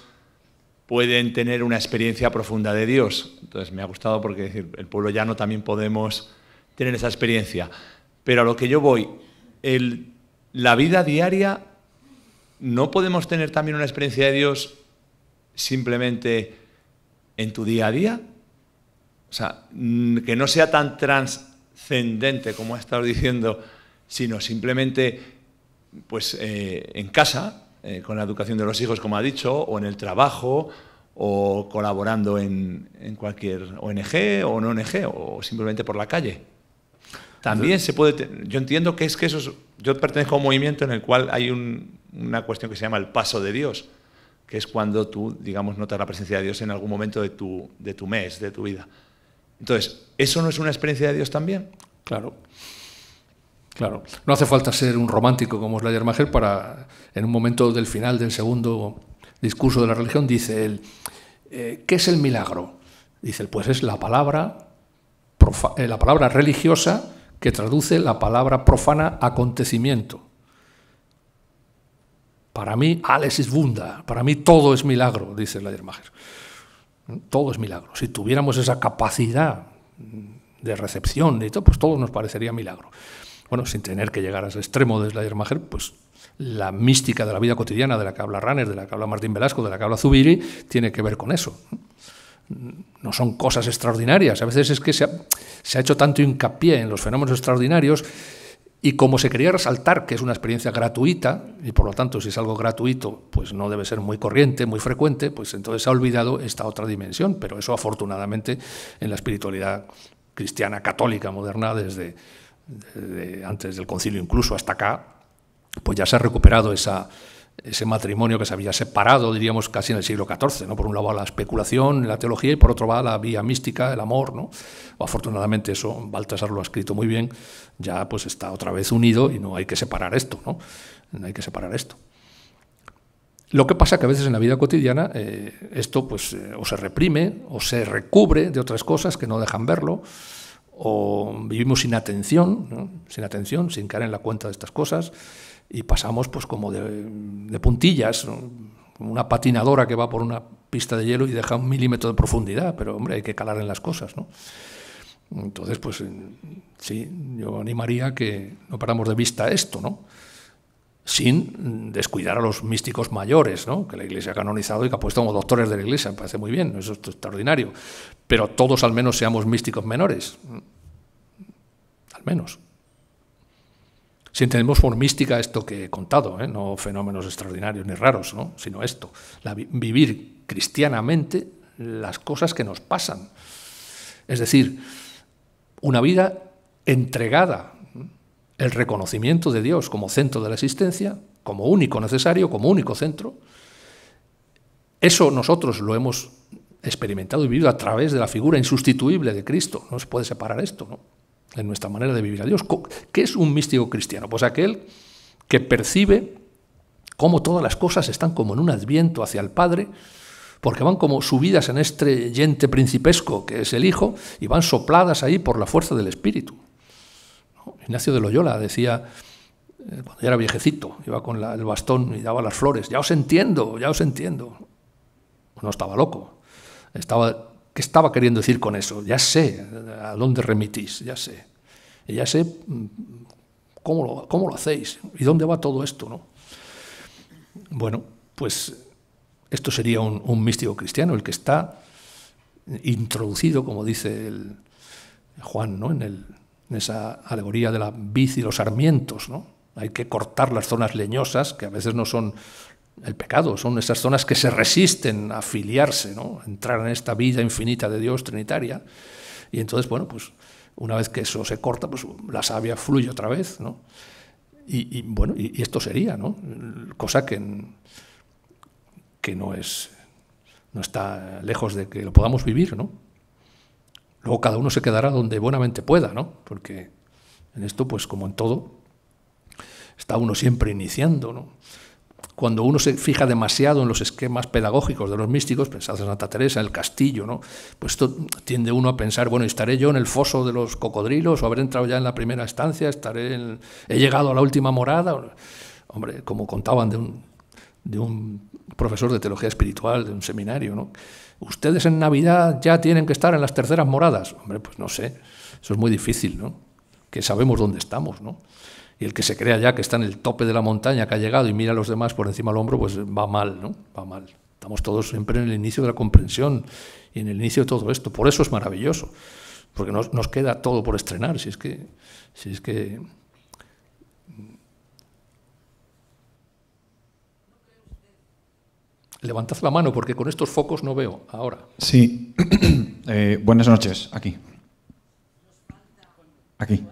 pueden tener una experiencia profunda de Dios. Entonces me ha gustado porque decir, el pueblo llano también podemos tener esa experiencia. Pero a lo que yo voy, la vida diaria, ¿no podemos tener también una experiencia de Dios simplemente en tu día a día? O sea, que no sea tan trascendente como ha estado diciendo, sino simplemente pues, eh, en casa, eh, con la educación de los hijos, como ha dicho, o en el trabajo, o colaborando en, en cualquier ONG o no ONG, o simplemente por la calle. También se puede... Yo entiendo que es que eso Yo pertenezco a un movimiento en el cual hay una cuestión que se llama el paso de Dios, que es cuando tú, digamos, notas la presencia de Dios en algún momento de tu, de tu mes, de tu vida. Entonces, ¿eso no es una experiencia de Dios también? Claro. Claro. No hace falta ser un romántico como es Mager para, en un momento del final del segundo discurso de la religión, dice él, eh, ¿qué es el milagro? Dice él, pues es la palabra, eh, la palabra religiosa que traduce la palabra profana acontecimiento. Para mí, Alexis bunda, para mí todo es milagro, dice Mager. Todo es milagro. Si tuviéramos esa capacidad de recepción y todo, pues todo nos parecería milagro. Bueno, sin tener que llegar a ese extremo de Schleiermacher, pues la mística de la vida cotidiana de la que habla Runner, de la que habla Martín Velasco, de la que habla Zubiri, tiene que ver con eso no son cosas extraordinarias. A veces es que se ha, hecho tanto hincapié en los fenómenos extraordinarios y como se quería resaltar que es una experiencia gratuita, y por lo tanto si es algo gratuito, pues no debe ser muy corriente, muy frecuente, pues entonces se ha olvidado esta otra dimensión. Pero eso afortunadamente en la espiritualidad cristiana, católica, moderna, desde antes del concilio incluso hasta acá, pues ya se ha recuperado esa, ese matrimonio que se había separado, diríamos, casi en el siglo XIV. ¿no? Por un lado la especulación, la teología, y por otro va la vía mística, el amor. ¿no? Afortunadamente eso, Baltasar lo ha escrito muy bien, ya pues está otra vez unido y no hay que separar esto. No, hay que separar esto. Lo que pasa que a veces en la vida cotidiana eh, esto pues eh, o se reprime o se recubre de otras cosas que no dejan verlo o vivimos sin atención, sin atención, sin caer en la cuenta de estas cosas y pasamos pues como de, puntillas, como una patinadora que va por una pista de hielo y deja un milímetro de profundidad, pero hombre, hay que calar en las cosas, ¿no? Entonces, pues sí, yo animaría que no paramos de vista esto, ¿no? Sin descuidar a los místicos mayores, ¿no? Que la Iglesia ha canonizado y que ha puesto como doctores de la Iglesia, me parece muy bien, eso es extraordinario. Pero todos al menos seamos místicos menores, al menos. Si entendemos por mística esto que he contado, ¿eh? no fenómenos extraordinarios ni raros, sino esto, vivir cristianamente las cosas que nos pasan. Es decir, una vida entregada, el reconocimiento de Dios como centro de la existencia, como único necesario, como único centro. Eso nosotros lo hemos experimentado y vivido a través de la figura insustituible de Cristo. No se puede separar esto, ¿no? en nuestra manera de vivir a Dios. ¿Qué es un místico cristiano? Pues aquel que percibe cómo todas las cosas están como en un adviento hacia el Padre, porque van como subidas en este yente principesco que es el Hijo, y van sopladas ahí por la fuerza del Espíritu. Ignacio de Loyola decía, eh, cuando ya era viejecito, iba con el bastón y daba las flores, ya os entiendo, ya os entiendo. No estaba loco, estaba estaba queriendo decir con eso? Ya sé a dónde remitís, ya sé. ya sé mm, cómo lo, cómo lo hacéis y dónde va todo esto, ¿no? Bueno, pues esto sería un, místico cristiano, el que está introducido, como dice el Juan, ¿no? en, en esa alegoría de la vid y los sarmientos. ¿no? Hay que cortar las zonas leñosas, que a veces no son el pecado, son esas zonas que se resisten a afiliarse, ¿no? entrar en esta vida infinita de Dios trinitaria. Y entonces, bueno, pues una vez que eso se corta, pues la savia fluye otra vez, ¿no? Y, bueno, y, y, esto sería, ¿no? Cosa que, que no es, no está lejos de que lo podamos vivir, ¿no? Luego cada uno se quedará donde buenamente pueda, ¿no? Porque en esto, pues como en todo, está uno siempre iniciando, ¿no? cuando uno se fija demasiado en los esquemas pedagógicos de los místicos, pensad en Santa Teresa, en el castillo, ¿no? pues tiende uno a pensar, bueno, ¿estaré yo en el foso de los cocodrilos o haber entrado ya en la primera estancia? ¿Estaré ¿He llegado a la última morada? Hombre, como contaban de un, de un profesor de teología espiritual, de un seminario, ¿no? Ustedes en Navidad ya tienen que estar en las terceras moradas. Hombre, pues no sé, eso es muy difícil, ¿no? Que sabemos dónde estamos, ¿no? y el que se crea ya que está en el tope de la montaña, que ha llegado y mira a los demás por encima del hombro, pues va mal, ¿no? Va mal. Estamos todos siempre en el inicio de la comprensión y en el inicio de todo esto. Por eso es maravilloso, porque nos, queda todo por estrenar, si es que... Si es que Levantad la mano porque con estos focos no veo ahora. Sí. Eh, buenas noches. Aquí. Aquí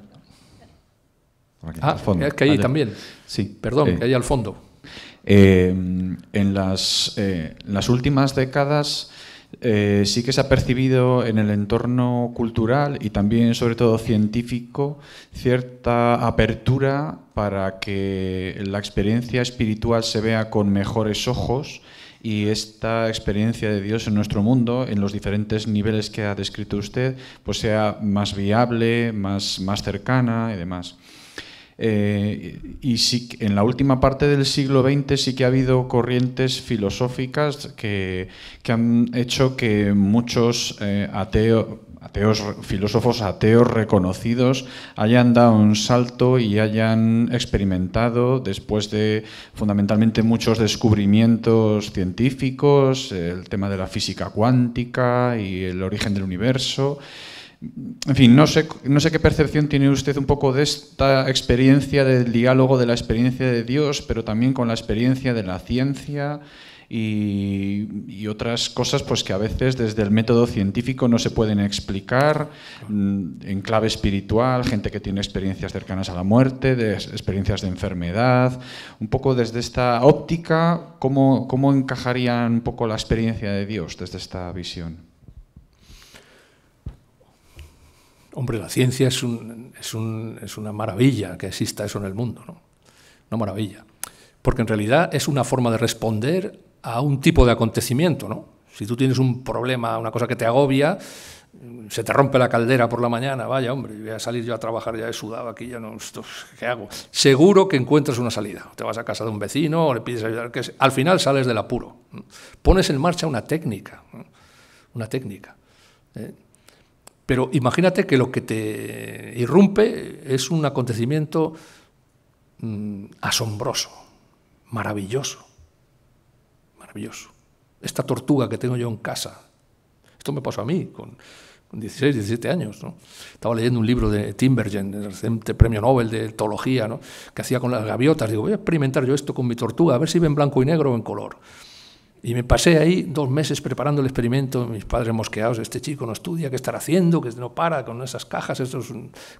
ah, fondo. Es que ahí también. Sí. Perdón, eh, que ahí al fondo. Eh, en las, eh, las, últimas décadas sí que se ha percibido en el entorno cultural y también sobre todo científico cierta apertura para que la experiencia espiritual se vea con mejores ojos y esta experiencia de Dios en nuestro mundo, en los diferentes niveles que ha descrito usted, pues sea más viable, más, más cercana y demás. Eh, y sí, en la última parte del siglo XX sí que ha habido corrientes filosóficas que, han hecho que muchos eh, ateos, filósofos ateos reconocidos hayan dado un salto y hayan experimentado, después de fundamentalmente muchos descubrimientos científicos, el tema de la física cuántica y el origen del universo, en fin, no sé, qué percepción tiene usted un poco de esta experiencia del diálogo de la experiencia de Dios, pero también con la experiencia de la ciencia y, otras cosas pues, que a veces desde el método científico no se pueden explicar, mm, en clave espiritual, gente que tiene experiencias cercanas a la muerte, experiencias de enfermedad, un poco desde esta óptica, ¿cómo, cómo encajaría un poco la experiencia de Dios desde esta visión? Hombre, la ciencia es, una maravilla que exista eso en el mundo, ¿no? Una maravilla. Porque en realidad es una forma de responder a un tipo de acontecimiento, ¿no? Si tú tienes un problema, una cosa que te agobia, se te rompe la caldera por la mañana, vaya hombre, voy a salir yo a trabajar, ya he sudado aquí, ya no, ¿qué hago? Seguro que encuentras una salida. Te vas a casa de un vecino o le pides ayuda, que al final sales del apuro. Pones en marcha una técnica, una técnica. ¿eh? Pero imagínate que lo que te irrumpe es un acontecimiento mm, asombroso, maravilloso, maravilloso. Esta tortuga que tengo yo en casa, esto me pasó a mí con, 16, 17 años. Estaba leyendo un libro de Timbergen, el reciente premio Nobel de etología, que hacía con las gaviotas. Digo, voy a experimentar yo esto con mi tortuga, a ver si ve en blanco y negro o en color. Y me pasé ahí dos meses preparando el experimento, mis padres mosqueados, este chico no estudia, ¿qué estará haciendo? Que no para con esas cajas, estos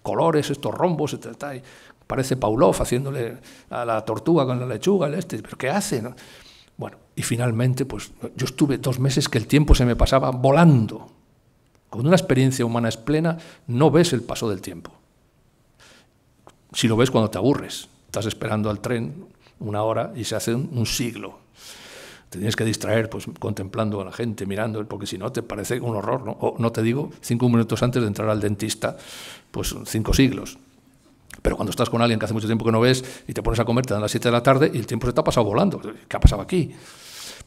colores, estos rombos, etc. Parece Paulov haciéndole a la tortuga con la lechuga, este, pero ¿qué hace? Bueno, y finalmente, pues yo estuve dos meses que el tiempo se me pasaba volando. Cuando una experiencia humana es plena, no ves el paso del tiempo. Si lo ves cuando te aburres, estás esperando al tren una hora y se hace un siglo te tienes que distraer pues contemplando a la gente, mirando, porque si no te parece un horror, ¿no? O no te digo, cinco minutos antes de entrar al dentista, pues cinco siglos. Pero cuando estás con alguien que hace mucho tiempo que no ves y te pones a comer, te dan las siete de la tarde y el tiempo se te ha pasado volando. ¿Qué ha pasado aquí?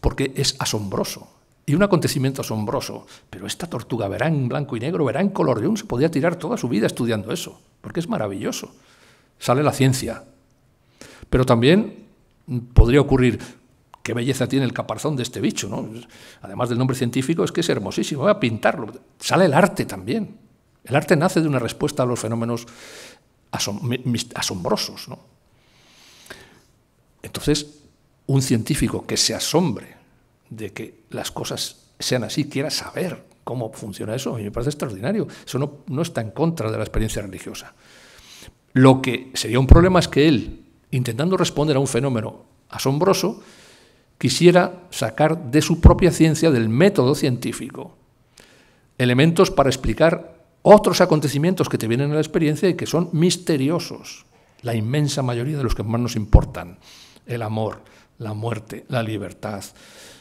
Porque es asombroso. Y un acontecimiento asombroso. Pero esta tortuga verá en blanco y negro, verá en color. de un se podía tirar toda su vida estudiando eso, porque es maravilloso. Sale la ciencia. Pero también podría ocurrir, qué belleza tiene el caparazón de este bicho, Además del nombre científico, es que es hermosísimo, voy a pintarlo. Sale el arte también. El arte nace de una respuesta a los fenómenos asombrosos, Entonces, un científico que se asombre de que las cosas sean así, quiera saber cómo funciona eso, a mí me parece extraordinario. Eso no, no está en contra de la experiencia religiosa. Lo que sería un problema es que él, intentando responder a un fenómeno asombroso, quisiera sacar de su propia ciencia, del método científico, elementos para explicar otros acontecimientos que te vienen a la experiencia y que son misteriosos, la inmensa mayoría de los que más nos importan, el amor, la muerte, la libertad,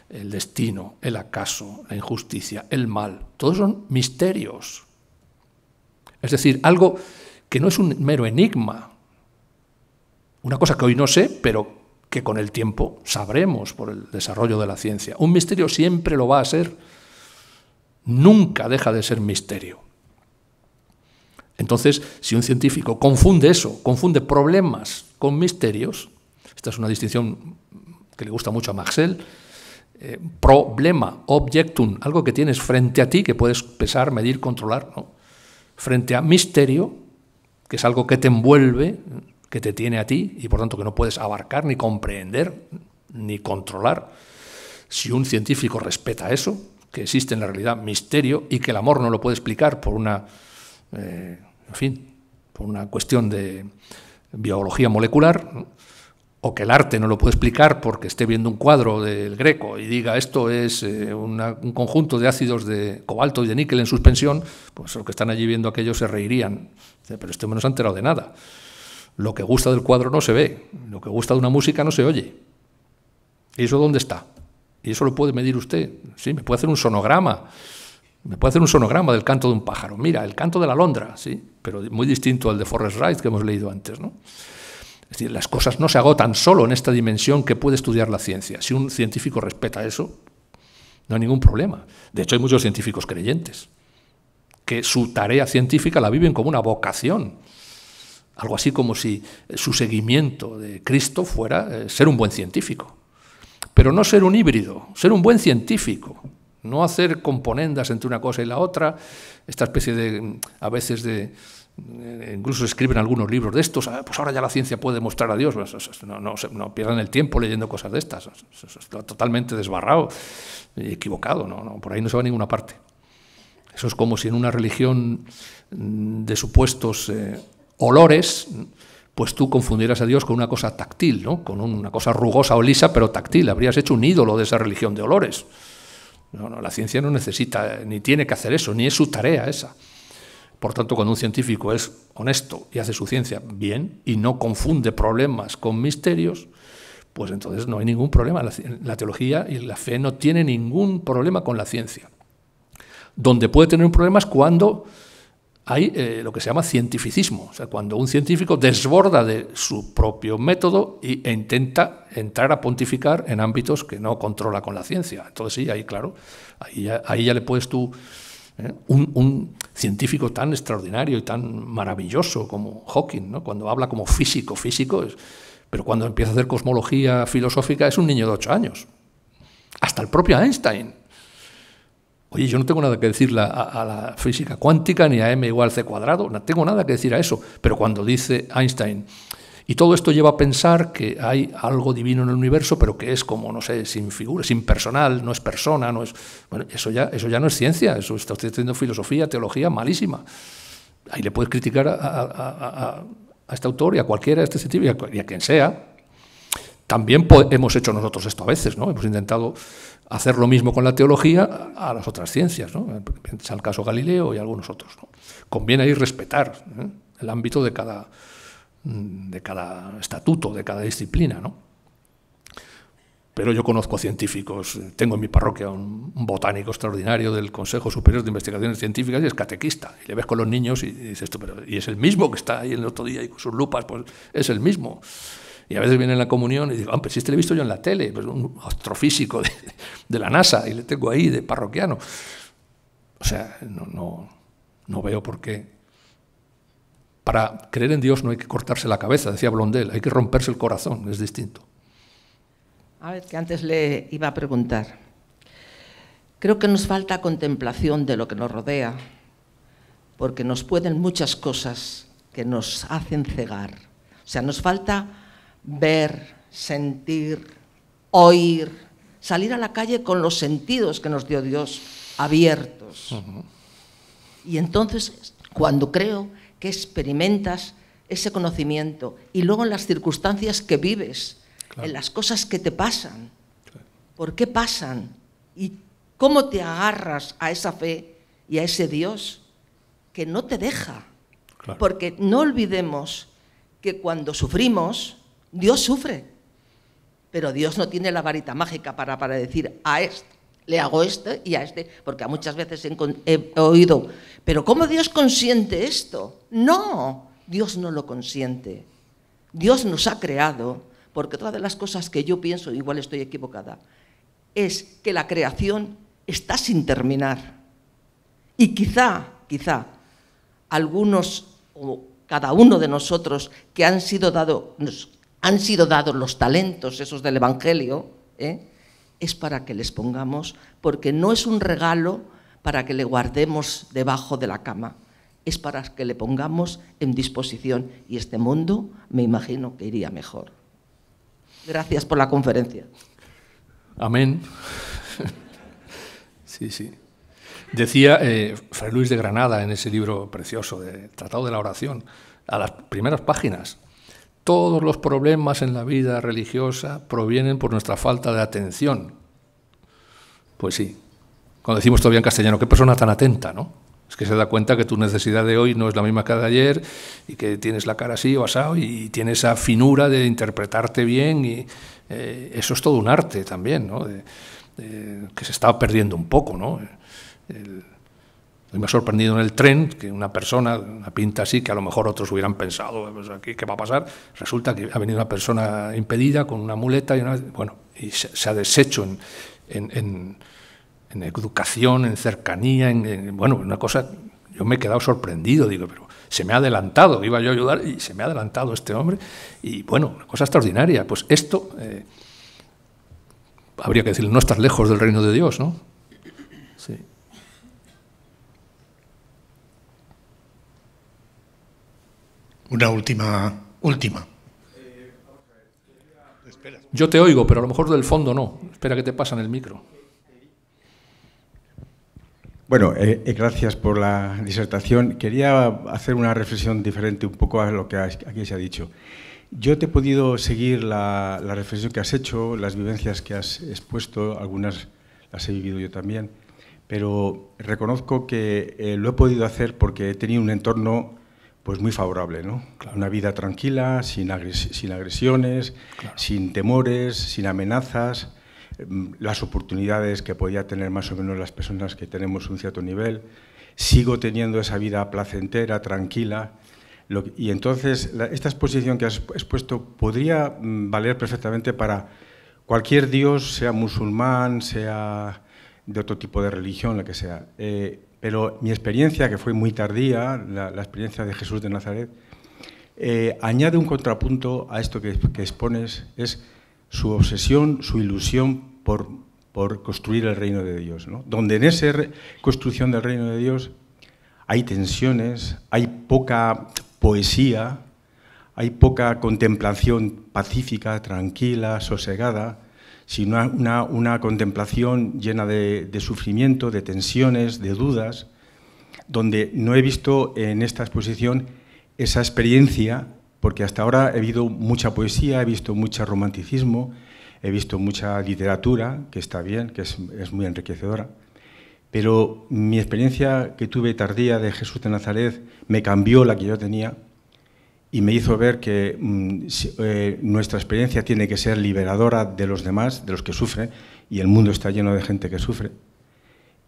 el destino, el acaso, la injusticia, el mal, todos son misterios. Es decir, algo que no es un mero enigma, una cosa que hoy no sé, pero que con el tiempo sabremos por el desarrollo de la ciencia. Un misterio siempre lo va a ser, nunca deja de ser misterio. Entonces, si un científico confunde eso, confunde problemas con misterios, esta es una distinción que le gusta mucho a Maxwell, eh, problema, objectum, algo que tienes frente a ti, que puedes pesar, medir, controlar, frente a misterio, que es algo que te envuelve, que te tiene a ti y por tanto que no puedes abarcar ni comprender ni controlar. Si un científico respeta eso, que existe en la realidad misterio y que el amor no lo puede explicar por una, eh, en fin, por una cuestión de biología molecular, o que el arte no lo puede explicar porque esté viendo un cuadro del greco y diga esto es eh, un conjunto de ácidos de cobalto y de níquel en suspensión, pues los que están allí viendo aquello se reirían, pero este menos se ha enterado de nada. Lo que gusta del cuadro no se ve, lo que gusta de una música no se oye. ¿Y eso dónde está? Y eso lo puede medir usted. Sí, me puede hacer un sonograma. Me puede hacer un sonograma del canto de un pájaro. Mira, el canto de la londra, sí, pero muy distinto al de Forrest Wright que hemos leído antes, ¿no? Es decir, las cosas no se agotan solo en esta dimensión que puede estudiar la ciencia. Si un científico respeta eso, no hay ningún problema. De hecho, hay muchos científicos creyentes que su tarea científica la viven como una vocación algo así como si su seguimiento de Cristo fuera eh, ser un buen científico. Pero no ser un híbrido, ser un buen científico. No hacer componendas entre una cosa y la otra, esta especie de, mm, a veces de, eh, incluso escriben algunos libros de estos, ah, pues ahora ya la ciencia puede mostrar a Dios, pues no, pierdan el tiempo leyendo cosas de estas, está totalmente desbarrado y equivocado, no, por ahí no se va a ninguna parte. Eso es como si en una religión mm, de supuestos eh, olores, pues tú confundirás a Dios con una cosa táctil, ¿no? con una cosa rugosa o lisa, pero táctil. Habrías hecho un ídolo de esa religión de olores. No, no, la ciencia no necesita, ni tiene que hacer eso, ni es su tarea esa. Por tanto, cuando un científico es honesto y hace su ciencia bien y no confunde problemas con misterios, pues entonces no hay ningún problema. La, teología y la fe no tiene ningún problema con la ciencia. Donde puede tener un problema es cuando hay eh, lo que se llama cientificismo, o sea, cuando un científico desborda de su propio método e intenta entrar a pontificar en ámbitos que no controla con la ciencia. Entonces sí, ahí claro, ahí ya, le puedes tú, ¿eh? un, científico tan extraordinario y tan maravilloso como Hawking, ¿no? cuando habla como físico, físico, pero cuando empieza a hacer cosmología filosófica es un niño de ocho años, hasta el propio Einstein. Oye, yo no tengo nada que decirle a, la física cuántica ni a m igual c cuadrado, no tengo nada que decir a eso. Pero cuando dice Einstein, y todo esto lleva a pensar que hay algo divino en el universo, pero que es como, no sé, sin figura, sin personal, no es persona, no es. Bueno, eso ya, eso ya no es ciencia, eso está usted filosofía, teología malísima. Ahí le puedes criticar a, este autor y a cualquiera, este científico y a quien sea, también hemos hecho nosotros esto a veces, ¿no? Hemos intentado hacer lo mismo con la teología a las otras ciencias, ¿no? el caso Galileo y algunos otros. ¿no? Conviene ahí respetar ¿eh? el ámbito de cada, mm, de cada estatuto, de cada disciplina, ¿no? pero yo conozco científicos, eh, tengo en mi parroquia un, botánico extraordinario del Consejo Superior de Investigaciones Científicas y es catequista. Y le ves con los niños y, dices esto, pero, y es el mismo que está ahí el otro día y con sus lupas, pues es el mismo. Y a veces viene en la comunión y digo, hombre, si este lo he visto yo en la tele, pues un astrofísico de, de, la NASA, y le tengo ahí de parroquiano. O sea, no, no, no veo por qué. Para creer en Dios no hay que cortarse la cabeza, decía Blondel, hay que romperse el corazón, es distinto. A ver, que antes le iba a preguntar. Creo que nos falta contemplación de lo que nos rodea, porque nos pueden muchas cosas que nos hacen cegar. O sea, nos falta ver, sentir, oír, salir a la calle con los sentidos que nos dio Dios abiertos. Y entonces, cuando creo que experimentas ese conocimiento y luego en las circunstancias que vives, en las cosas que te pasan, por qué pasan y cómo te agarras a esa fe y a ese Dios que no te deja. Porque no olvidemos que cuando sufrimos, Dios sufre, pero Dios no tiene la varita mágica para, para decir a este, le hago esto y a este, porque muchas veces he, oído, pero ¿cómo Dios consiente esto? No, Dios no lo consiente. Dios nos ha creado, porque otra de las cosas que yo pienso, igual estoy equivocada, es que la creación está sin terminar. Y quizá, quizá, algunos o cada uno de nosotros que han sido dados han sido dados los talentos, esos del Evangelio, ¿eh? es para que les pongamos, porque no es un regalo para que le guardemos debajo de la cama, es para que le pongamos en disposición y este mundo me imagino que iría mejor. Gracias por la conferencia. Amén. Sí, sí. Decía eh, Fray Luis de Granada en ese libro precioso de Tratado de la Oración, a las primeras páginas, todos los problemas en la vida religiosa provienen por nuestra falta de atención. Pues sí, cuando decimos todavía en castellano, qué persona tan atenta, ¿no? Es que se da cuenta que tu necesidad de hoy no es la misma que la de ayer y que tienes la cara así o asado y tienes esa finura de interpretarte bien y eh, eso es todo un arte también, ¿no? que se está perdiendo un poco, ¿no? me ha sorprendido en el tren que una persona, una pinta así, que a lo mejor otros hubieran pensado, pues, ¿qué, va a pasar? Resulta que ha venido una persona impedida con una muleta y bueno, y se, ha deshecho en, educación, en cercanía, en, bueno, una cosa, yo me he quedado sorprendido, digo, pero se me ha adelantado, iba yo a ayudar y se me ha adelantado este hombre, y bueno, una cosa extraordinaria, pues esto, eh, habría que decir, no estás lejos del reino de Dios, ¿no? una última, última. Yo te oigo, pero a lo mejor del fondo no. Espera que te pasan el micro. Bueno, eh, eh, gracias por la disertación. Quería hacer una reflexión diferente un poco a lo que aquí se ha dicho. Yo te he podido seguir la, reflexión que has hecho, las vivencias que has expuesto, algunas las he vivido yo también, pero reconozco que eh, lo he podido hacer porque he tenido un entorno pues muy favorable, ¿no? Una vida tranquila, sin, sin agresiones, sin temores, sin amenazas, las oportunidades que podía tener más o menos las personas que tenemos un cierto nivel. Sigo teniendo esa vida placentera, tranquila. y entonces, esta exposición que has expuesto podría mm, valer perfectamente para cualquier dios, sea musulmán, sea de otro tipo de religión, lo que sea. Eh, pero mi experiencia, que fue muy tardía, la, experiencia de Jesús de Nazaret, eh, añade un contrapunto a esto que, expones, es su obsesión, su ilusión por, construir el reino de Dios. Donde en esa construcción del reino de Dios hay tensiones, hay poca poesía, hay poca contemplación pacífica, tranquila, sosegada, sino una, contemplación llena de, sufrimiento, de tensiones, de dudas, donde no he visto en esta exposición esa experiencia, porque hasta ahora he visto mucha poesía, he visto mucho romanticismo, he visto mucha literatura, que está bien, que es muy enriquecedora, pero mi experiencia que tuve tardía de Jesús de Nazaret me cambió la que yo tenía y me hizo ver que mm, eh, nuestra experiencia tiene que ser liberadora de los demás, de los que sufren, y el mundo está lleno de gente que sufre.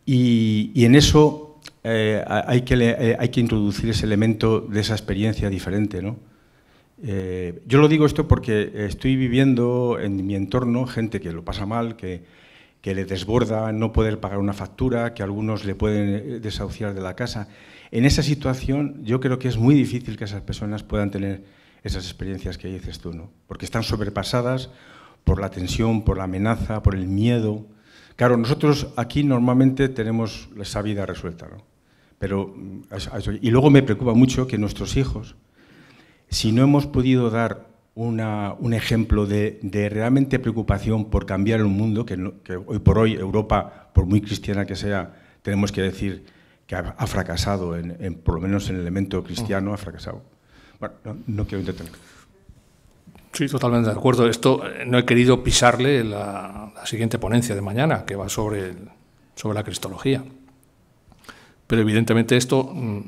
Y, en eso eh, hay, que, eh, hay que introducir ese elemento de esa experiencia diferente. ¿no? yo lo digo esto porque estoy viviendo en mi entorno gente que lo pasa mal, que, que le desborda no poder pagar una factura, que algunos le pueden desahuciar de la casa. En esa situación yo creo que es muy difícil que esas personas puedan tener esas experiencias que dices tú, ¿no? Porque están sobrepasadas por la tensión, por la amenaza, por el miedo. Claro, nosotros aquí normalmente tenemos esa vida resuelta, ¿no? Pero, mm, y luego me preocupa mucho que nuestros hijos, si no hemos podido dar un ejemplo de, realmente preocupación por cambiar el mundo, que hoy por hoy Europa, por muy cristiana que sea, tenemos que decir que ha, fracasado, en, por lo menos en el elemento cristiano, ha fracasado. Bueno, no, quiero intentar. Sí, totalmente de acuerdo. Esto eh, no he querido pisarle la, la, siguiente ponencia de mañana, que va sobre, sobre la cristología. Pero evidentemente esto mm,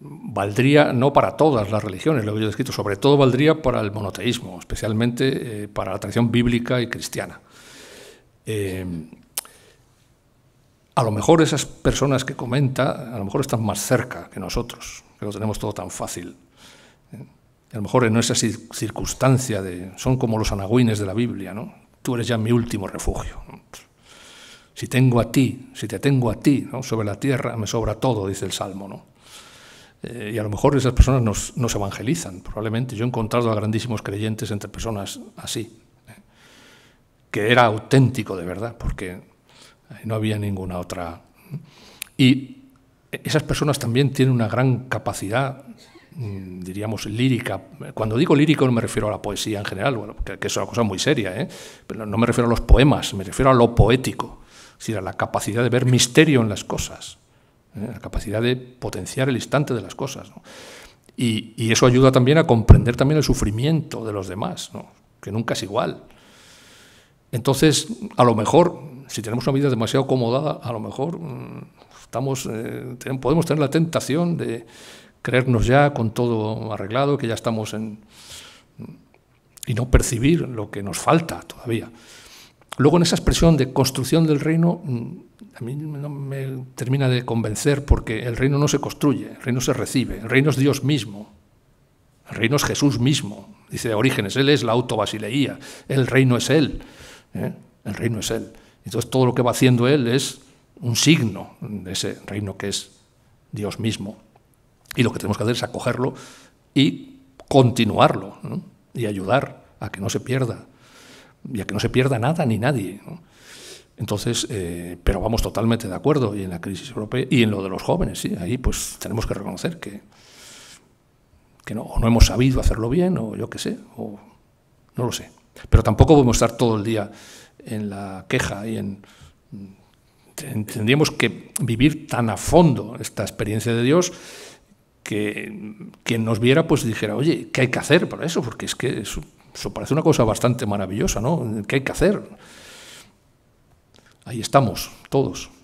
valdría no para todas las religiones, lo que yo he escrito, sobre todo valdría para el monoteísmo, especialmente eh, para la tradición bíblica y cristiana. Eh, a lo mejor esas personas que comenta, a lo mejor están más cerca que nosotros, que lo tenemos todo tan fácil. ¿eh? A lo mejor en esa circunstancia de, son como los anagüines de la Biblia, ¿no? Tú eres ya mi último refugio. Pues, si tengo a ti, si te tengo a ti, ¿no? Sobre la tierra me sobra todo, dice el Salmo, ¿no? Eh, y a lo mejor esas personas nos, evangelizan, probablemente. Yo he encontrado a grandísimos creyentes entre personas así, ¿eh? que era auténtico de verdad, porque no había ninguna otra. Y esas personas también tienen una gran capacidad, mm, diríamos, lírica. Cuando digo lírico no me refiero a la poesía en general, bueno, que, es una cosa muy seria, ¿eh? pero no me refiero a los poemas, me refiero a lo poético, es decir, a la capacidad de ver misterio en las cosas, ¿eh? la capacidad de potenciar el instante de las cosas. Y, eso ayuda también a comprender también el sufrimiento de los demás, que nunca es igual. Entonces, a lo mejor si tenemos una vida demasiado acomodada, a lo mejor mm, eh, podemos tener la tentación de creernos ya con todo arreglado, que ya estamos en... y no percibir lo que nos falta todavía. Luego en esa expresión de construcción del reino, mm, a mí no me termina de convencer porque el reino no se construye, el reino se recibe, el reino es Dios mismo, el reino es Jesús mismo, dice Orígenes, Él es la autobasileía, el reino es Él, ¿eh? el reino es Él. Entonces todo lo que va haciendo él es un signo de ese reino que es Dios mismo. Y lo que tenemos que hacer es acogerlo y continuarlo y ayudar a que no se pierda y a que no se pierda nada ni nadie. Entonces, eh, pero vamos totalmente de acuerdo y en la crisis europea y en lo de los jóvenes, sí, ahí pues tenemos que reconocer que, que no, o no hemos sabido hacerlo bien o yo qué sé, o no lo sé. Pero tampoco podemos estar todo el día en la queja y en... Tendríamos que vivir tan a fondo esta experiencia de Dios que quien nos viera pues dijera, oye, ¿qué hay que hacer para eso? Porque es que eso, eso parece una cosa bastante maravillosa, ¿no? ¿Qué hay que hacer? Ahí estamos, todos.